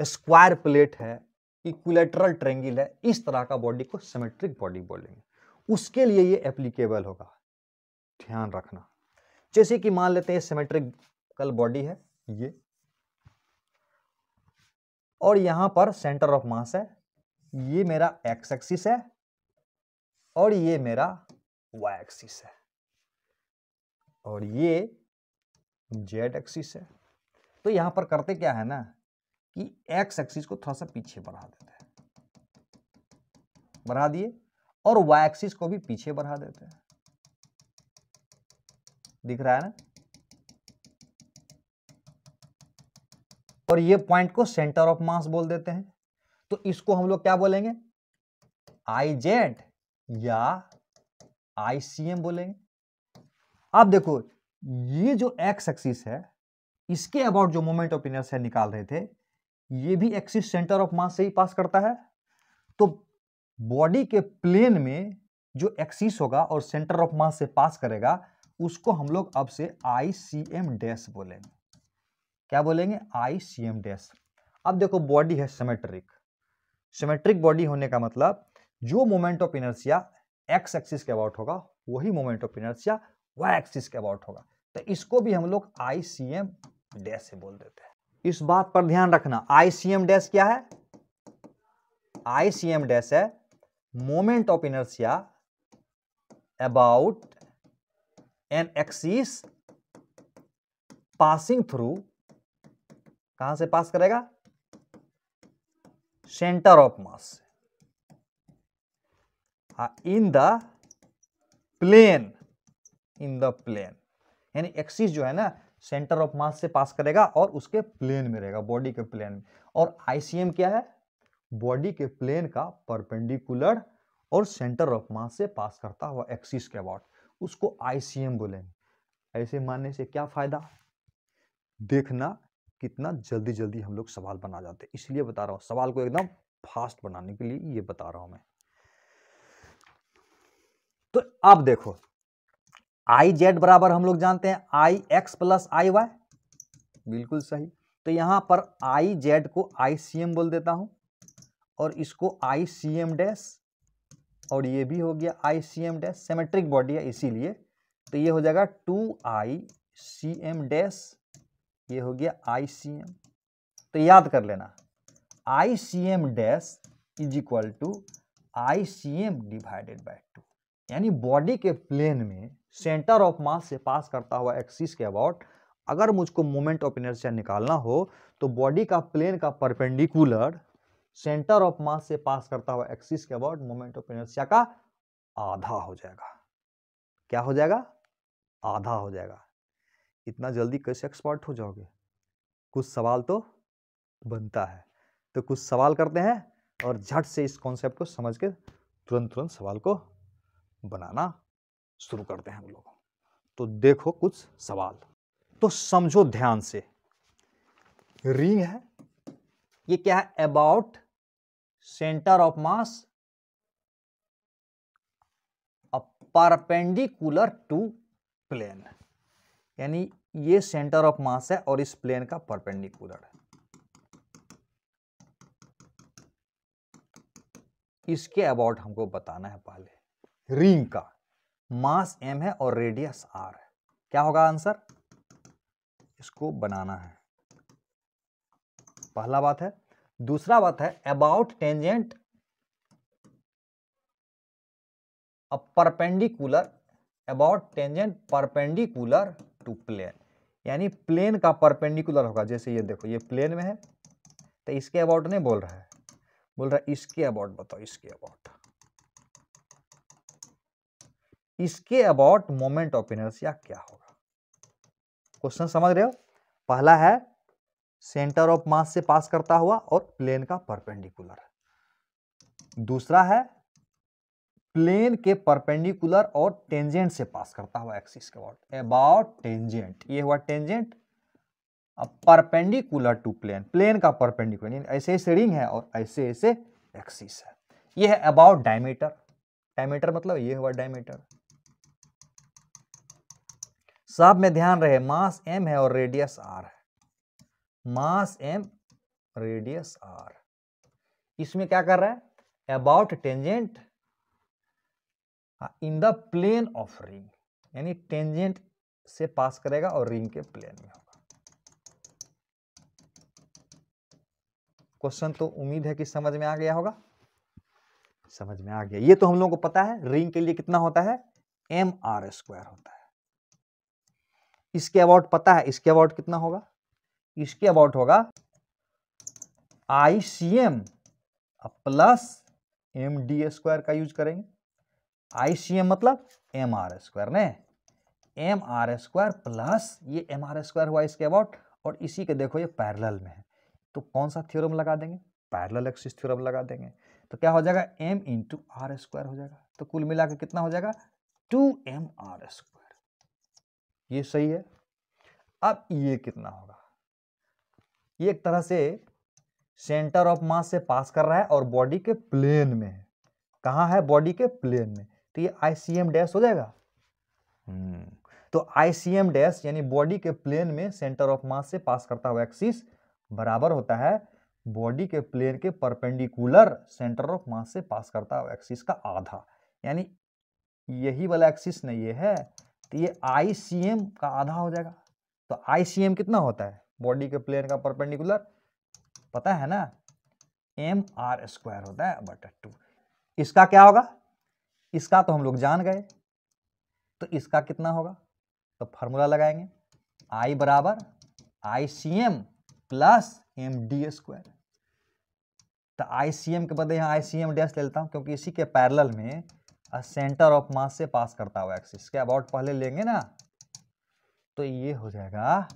स्क्वायर प्लेट है इक्विलेटरल ट्रेंगिल है इस तरह का बॉडी को सेमेट्रिक बॉडी बोलेंगे उसके लिए ये एप्लीकेबल होगा ध्यान रखना जैसे कि मान लेते हैं सेमेट्रिकल बॉडी है ये और यहां पर सेंटर ऑफ मास है ये मेरा एक्स एक्सिस है और ये मेरा वाई एक्सिस है और ये जेड एक्सिस है तो यहां पर करते क्या है ना कि एक्स एक्सिस को थोड़ा सा पीछे बढ़ा देते हैं बढ़ा दिए और वाई एक्सिस को भी पीछे बढ़ा देते हैं दिख रहा है ना और ये पॉइंट को सेंटर ऑफ मास बोल देते हैं तो इसको हम लोग क्या बोलेंगे आई जेड या आई सी एम बोलेंगे आप देखो ये जो एक्स एक्सिस है इसके अबाउट जो मोमेंट ऑफ है निकाल रहे थे ये भी एक्सिस सेंटर ऑफ मास से ही पास करता है तो बॉडी के प्लेन में जो एक्सिस होगा और सेंटर ऑफ मास से पास करेगा उसको हम लोग अब से आई सी एम डैश बोलेंगे क्या बोलेंगे आई सी एम डैश अब देखो बॉडी है सिमेट्रिक सिमेट्रिक बॉडी होने का मतलब जो moment of inertia X axis के अबाउट होगा वही moment of inertia Y axis के अबाउट होगा तो इसको भी हम लोग आई सी एम डैश से बोल देते हैं इस बात पर ध्यान रखना आई सी एम डैश क्या है आई सी एम डैश है moment of inertia about an axis passing through कहां से पास करेगा centre of mass in the plane in the plane यानी एक्सिस जो है ना सेंटर ऑफ मास से पास करेगा और उसके प्लेन में रहेगा बॉडी के प्लेन में और आईसीएम क्या है बॉडी के प्लेन का परपेंडिकुलर और सेंटर ऑफ मास से पास करता हुआ एक्सिस के अबाउट उसको आईसीएम बोलेंगे ऐसे मानने से क्या फायदा देखना कितना जल्दी जल्दी हम लोग सवाल बना जाते हैं इसलिए बता रहा हूँ सवाल को एकदम फास्ट बनाने के लिए ये बता रहा हूँ मैं तो अब देखो आई जेड बराबर हम लोग जानते हैं I X plus I Y बिल्कुल सही तो यहां पर आई जेड को आई सी एम बोल देता हूं और इसको आई सी एम डैश और ये भी हो गया I C M dash symmetric body है इसीलिए तो ये हो जाएगा two I C M dash ये हो गया आई सी एम तो याद कर लेना I C M dash is equal to I C M divided by two यानी बॉडी के प्लेन में सेंटर ऑफ मास से पास करता हुआ एक्सिस के अबाउट अगर मुझको मोमेंट ऑफ इनर्शिया निकालना हो तो बॉडी का प्लेन का परपेंडिकुलर सेंटर ऑफ मास से पास करता हुआ एक्सिस के अबाउट मोमेंट ऑफ इनर्शिया का आधा हो जाएगा क्या हो जाएगा आधा हो जाएगा इतना जल्दी कैसे एक्सपर्ट हो जाओगे कुछ सवाल तो बनता है तो कुछ सवाल करते हैं और झट से इस कॉन्सेप्ट को समझ के तुरंत तुरंत सवाल को बनाना शुरू करते हैं हम लोग तो देखो कुछ सवाल तो समझो ध्यान से रिंग है ये क्या है about centre of mass perpendicular to plane यानी ये सेंटर ऑफ मास है और इस प्लेन का परपेंडिकुलर है इसके अबाउट हमको बताना है पहले रिंग का मास एम है और रेडियस आर है क्या होगा आंसर इसको बनाना है पहला बात है दूसरा बात है about tangent uh perpendicular about tangent perpendicular to plane यानी प्लेन का परपेंडिकुलर होगा जैसे ये देखो ये प्लेन में है तो इसके अबाउट नहीं बोल रहा है बोल रहा है इसके अबाउट बताओ इसके अबाउट इसके अबाउट मोमेंट ऑफ इनर्सिया क्या होगा क्वेश्चन समझ रहे हो पहला है सेंटर ऑफ मास से पास करता हुआ और प्लेन का परपेंडिकुलर दूसरा है प्लेन के परपेंडिकुलर और टेंजेंट से पास करता हुआ एक्सिस के अबाउट अबाउट टेंजेंट ये हुआ टेंजेंट अब परपेंडिकुलर टू प्लेन प्लेन का परपेंडिकुलर ऐसे ऐसे रिंग है और ऐसे ऐसे एक्सिस है ये है अबाउट डायमीटर डायमीटर मतलब ये हुआ डायमीटर सब में ध्यान रहे मास एम है और रेडियस आर है मास एम रेडियस आर इसमें क्या कर रहा है about tangent in the plane of ring यानी टेंजेंट से पास करेगा और रिंग के प्लेन में होगा क्वेश्चन तो उम्मीद है कि समझ में आ गया होगा समझ में आ गया ये तो हम लोगों को पता है रिंग के लिए कितना होता है एम आर स्क्वायर होता है इसके अबाउट पता है इसके अबाउट कितना होगा इसके अबाउट होगा I C M plus M D square का यूज करेंगे आईसीएम मतलब एम आर स्क्वायर ने एम आर स्क्वायर प्लस ये एम आर स्क्वायर हुआ इसके अबाउट और इसी के देखो ये पैरेलल में है तो कौन सा थ्योरम लगा देंगे पैरेलल एक्सिस थ्योरम लगा देंगे तो क्या हो जाएगा इन इंटू आर स्क्वायर हो जाएगा तो कुल मिला के कितना हो जाएगा टू एम आर स्क्वायर ये सही है अब ये कितना होगा ये एक तरह से सेंटर ऑफ मास से पास कर रहा है और बॉडी के प्लेन में है कहाँ है बॉडी के प्लेन में तो ये आई डैश हो जाएगा हम्म। तो आई डैश यानी बॉडी के प्लेन में सेंटर ऑफ मास से पास करता हुआ एक्सिस बराबर होता है बॉडी के प्लेन के परपेंडिकुलर सेंटर ऑफ मास से पास करता हुआ एक्सिस का आधा यानी यही वाला एक्सिस नहीं ये है तो ये आई का आधा हो जाएगा तो आई कितना होता है बॉडी के प्लेन का परपेंडिकुलर पता है ना एम आर स्क्वायर होता है बटर टू इसका क्या होगा इसका तो हम लोग जान गए तो इसका कितना होगा तो फार्मूला लगाएंगे आई बराबर I C M plus M D square तो आई सी एम के बदले यहाँ आई सी एम डैश ले लेता हूँ क्योंकि इसी के पैरेलल में सेंटर ऑफ मास से पास करता हुआ एक्सिस के अबाउट पहले लेंगे ना तो ये हो जाएगा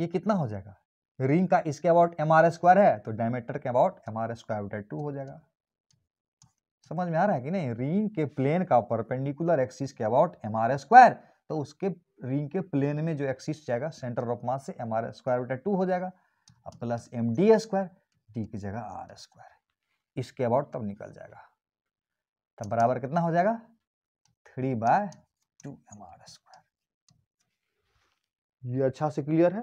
ये कितना हो जाएगा रिंग का इसके अबाउट एम आर स्क्वायर है तो डायमीटर के about M are square two हो जाएगा समझ में आ रहा है कि नहीं रिंग के प्लेन का परपेंडिकुलर एक्सिस के अबाउट एम आर स्क्वायर तो उसके रिंग के प्लेन में जो एक्सिस जाएगा सेंटर ऑफ मास से एम आर स्क्वायर बेटा टू हो जाएगा अब plus M D square T की जगह आर स्क्वायर इसके अबाउट तब निकल जाएगा तब बराबर कितना हो जाएगा three by two M are square ये अच्छा से क्लियर है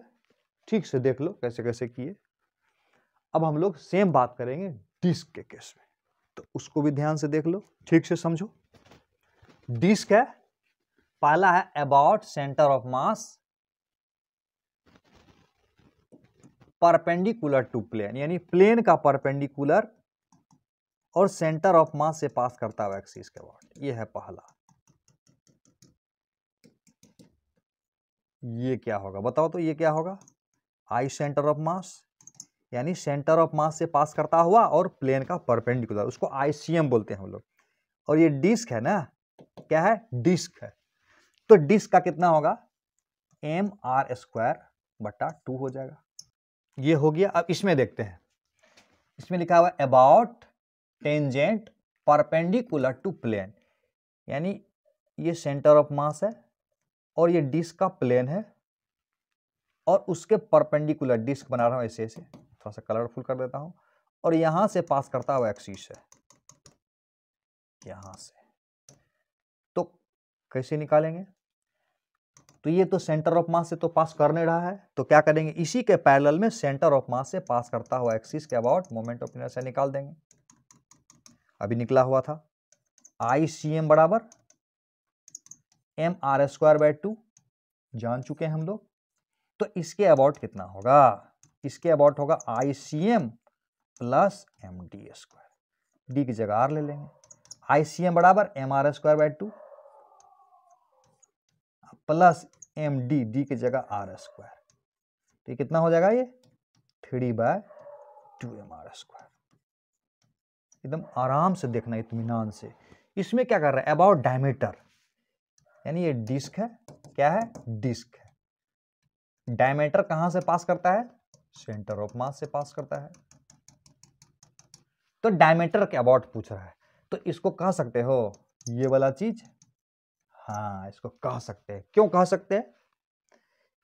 ठीक से देख लो कैसे कैसे किए अब हम लोग सेम बात करेंगे डिस्क के केस में तो उसको भी ध्यान से देख लो ठीक से समझो डिस्क है पहला है about centre of mass perpendicular to plane यानी प्लेन का परपेंडिकुलर और सेंटर ऑफ मास से पास करता हुआ एक्सिस के अबाउट ये है पहला ये क्या होगा बताओ तो ये क्या होगा आई सेंटर ऑफ मास यानी सेंटर ऑफ मास से पास करता हुआ और प्लेन का परपेंडिकुलर उसको आईसीएम बोलते हैं हम लोग और ये डिस्क है ना क्या है डिस्क है तो डिस्क का कितना होगा एम आर स्क्वायर बटा टू हो जाएगा ये हो गया अब इसमें देखते हैं इसमें लिखा हुआ about tangent perpendicular to plane यानी ये सेंटर ऑफ मास है और ये डिस्क का प्लेन है और उसके परपेंडिकुलर डिस्क बना रहा हूँ ऐसे ऐसे थोड़ा सा कलरफुल कर देता हूँ और यहाँ से पास करता हुआ एक्सीस है यहाँ से तो कैसे निकालेंगे तो ये तो सेंटर ऑफ मास से तो पास कर रहा है तो क्या करेंगे इसी के पैरेलल में सेंटर ऑफ मास से पास करता हुआ एक्सिस के अबाउट मोमेंट ऑफ इनर्शिया निकाल देंगे अभी निकला हुआ था आई सी एम बराबर M are square by two जान चुके हैं हम लोग तो इसके अबाउट कितना होगा किसके अबाउट होगा I C M plus M D square D की जगह आर ले लेंगे आई सी एम बराबर M are square by two plus M D D की जगह आर स्क्वायर तो ये कितना हो जाएगा ये three by two M are square एकदम आराम से देखना इतमान से इसमें क्या कर रहा है अबाउट डायमीटर यानी ये डिस्क है क्या है डिस्क है डायमीटर कहां से पास करता है सेंटर ऑफ मास से पास करता है तो डायमीटर के अबाउट पूछ रहा है तो इसको कह सकते हो ये वाला चीज हाँ इसको कह सकते हैं क्यों कह सकते हैं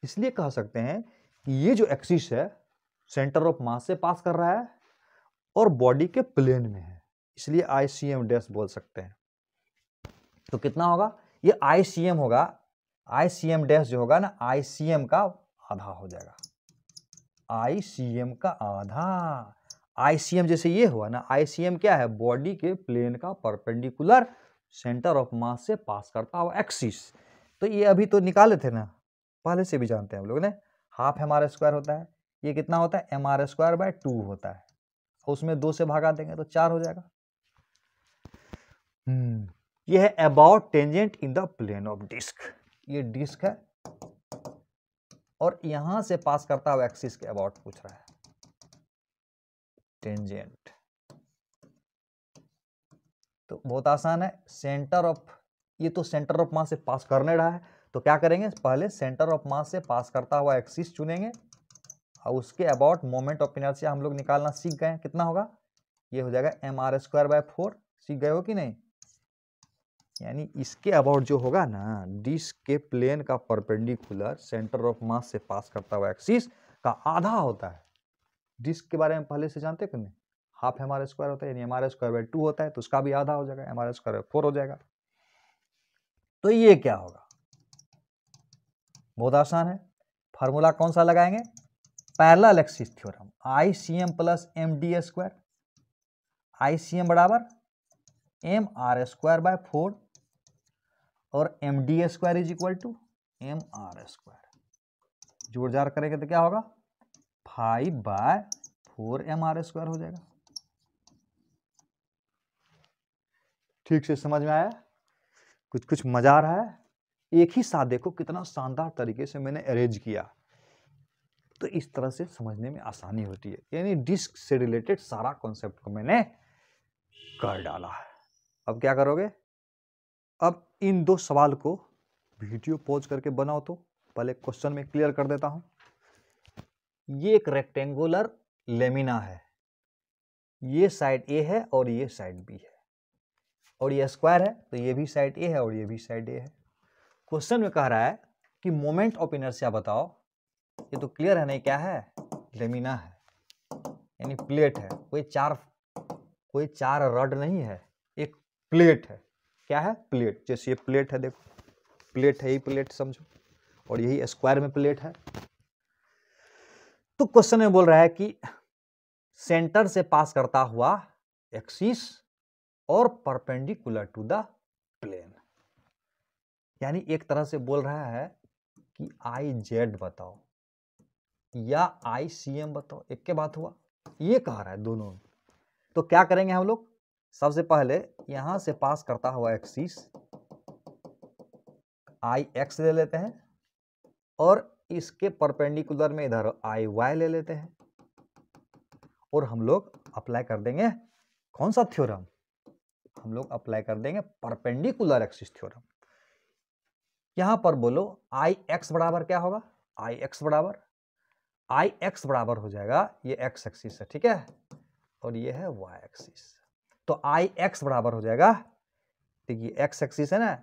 इसलिए कह सकते हैं कि ये जो एक्सिस है सेंटर ऑफ मास से पास कर रहा है और बॉडी के प्लेन में है इसलिए आई सी एम डैश बोल सकते हैं तो कितना होगा ये आई सी एम होगा आई सी एम डैश जो होगा ना आई सी एम का आधा हो जाएगा आई का आधा आई जैसे ये हुआ ना आई क्या है बॉडी के प्लेन का परपेंडिकुलर सेंटर ऑफ मास से पास करता हुआ एक्सिस तो ये अभी तो निकाले थे ना पहले से भी जानते हैं हम लोग ने हाफ एम आर स्क्वायर होता है ये कितना होता है M are square by two होता है उसमें दो से भागा देंगे तो चार हो जाएगा हम्म ये है about tangent in the plane of disc ये डिस्क है और यहां से पास करता हुआ एक्सिस के अबाउट पूछ रहा है टेंजेंट तो बहुत आसान है सेंटर ऑफ ये तो सेंटर ऑफ मास से पास करने रहा है तो क्या करेंगे पहले सेंटर ऑफ मास से पास करता हुआ एक्सिस चुनेंगे और उसके अबाउट मोमेंट ऑफ इनर्सिया हम लोग निकालना सीख गए कितना होगा ये हो जाएगा M are square by four सीख गए हो कि नहीं यानी इसके अबाउट जो होगा ना डिस्क के प्लेन का परपेंडिकुलर सेंटर ऑफ मास से पास करता हुआ एक्सिस का आधा होता है डिस्क के बारे में पहले से जानते कि नहीं हाफ एम आर स्क्वायर होता है यानी M are square by two होता है तो उसका भी आधा हो जाएगा एम आर स्क्वायर फोर हो जाएगा तो ये क्या होगा बहुत आसान है फार्मूला कौन सा लगाएंगे parallel axis theorem I C M plus M D square I C M बराबर M are square by four और M D square is equal to M are square जोड़ जार करेंगे तो क्या होगा five by four M are square हो जाएगा ठीक से समझ में आया कुछ कुछ मजा आ रहा है एक ही सादे को कितना शानदार तरीके से मैंने अरेंज किया तो इस तरह से समझने में आसानी होती है यानी डिस्क से रिलेटेड सारा कॉन्सेप्ट को मैंने कर डाला है अब क्या करोगे अब इन दो सवाल को वीडियो पॉज करके बनाओ तो पहले क्वेश्चन में क्लियर कर देता हूं ये एक रेक्टेंगुलर लेमिना है ये साइड ए है और ये साइड बी है और ये स्क्वायर है तो ये भी साइड ए है और ये भी साइड ए है क्वेश्चन में कह रहा है कि मोमेंट ऑफ इनर्सिया बताओ ये तो क्लियर है नहीं क्या है लेमिना है यानी प्लेट है कोई चार कोई चार रड नहीं है एक प्लेट है क्या है प्लेट जैसे ये प्लेट है देखो प्लेट है ही प्लेट समझो और यही स्क्वायर में प्लेट है तो क्वेश्चन में बोल रहा है कि सेंटर से पास करता हुआ एक्सिस और परपेंडिकुलर टू द प्लेन यानी एक तरह से बोल रहा है कि आई जेड बताओ या आई सी एम बताओ एक के बात हुआ ये कह रहा है दोनों तो क्या करेंगे हम लोग सबसे पहले यहाँ से पास करता हुआ एक्सिस आई एक्स ले लेते हैं और इसके परपेंडिकुलर में इधर आई वाई ले लेते हैं और हम लोग अप्लाई कर देंगे कौन सा थ्योरम हम लोग अप्लाई कर देंगे परपेंडिकुलर एक्सिस थ्योरम यहां पर बोलो आई एक्स बराबर क्या होगा आई एक्स बराबर आई एक्स बराबर हो जाएगा ये एक्स एक्सिस है ठीक है और ये है वाई एक्सिस तो आई एक्स बराबर हो जाएगा देखिए एक्स एक्सिस है ना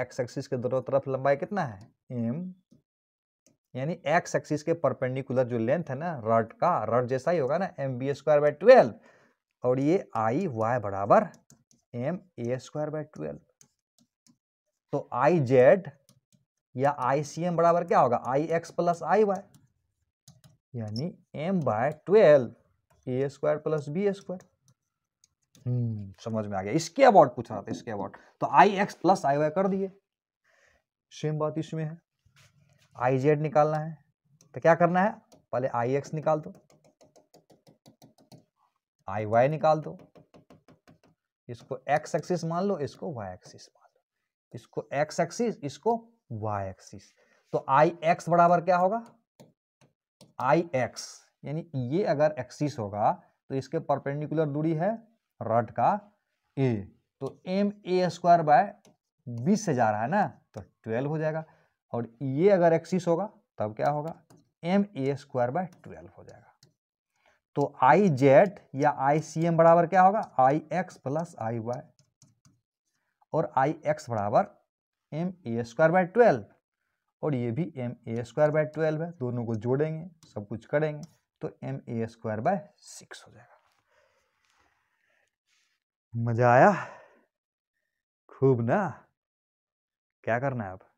एक्स एक्सिस के दोनों तरफ लंबाई कितना है एम यानी एक्स एक्सिस के परपेंडिकुलर जो लेंथ है ना रट का रट जैसा ही होगा ना M B square by twelve और ये आई वाई बराबर M A square by twelve तो आई जेड या आई सी एम बराबर क्या होगा I X plus I Y यानी M by twelve A square plus B square हम्म, समझ में आ गया इसके अबाउट पूछ रहा था इसके अबाउट तो I X plus I Y कर दिए सेम बात इसमें है आई जेड निकालना है तो क्या करना है पहले आई एक्स निकाल दो आई वाई निकाल दो इसको एक्स एक्सिस मान लो इसको वाई एक्सिस मान लो इसको एक्स एक्सिस इसको वाई एक्सिस तो आई एक्स बराबर क्या होगा आई एक्स यानी ये अगर एक्सिस होगा तो इसके परपेंडिकुलर दूरी है रॉड का ए तो एम ए स्क्वायर बाय बीस से जा रहा है ना तो ट्वेल्व हो जाएगा और ये अगर एक्सिस होगा तब क्या होगा M A square by twelve हो जाएगा तो आई जेड या आई सी एम बराबर क्या होगा I X plus I Y और आई एक्स बराबर M A square by twelve और ये भी M A square by twelve है दोनों को जोड़ेंगे सब कुछ करेंगे तो M A square by six हो जाएगा मज़ा आया खूब ना क्या करना है अब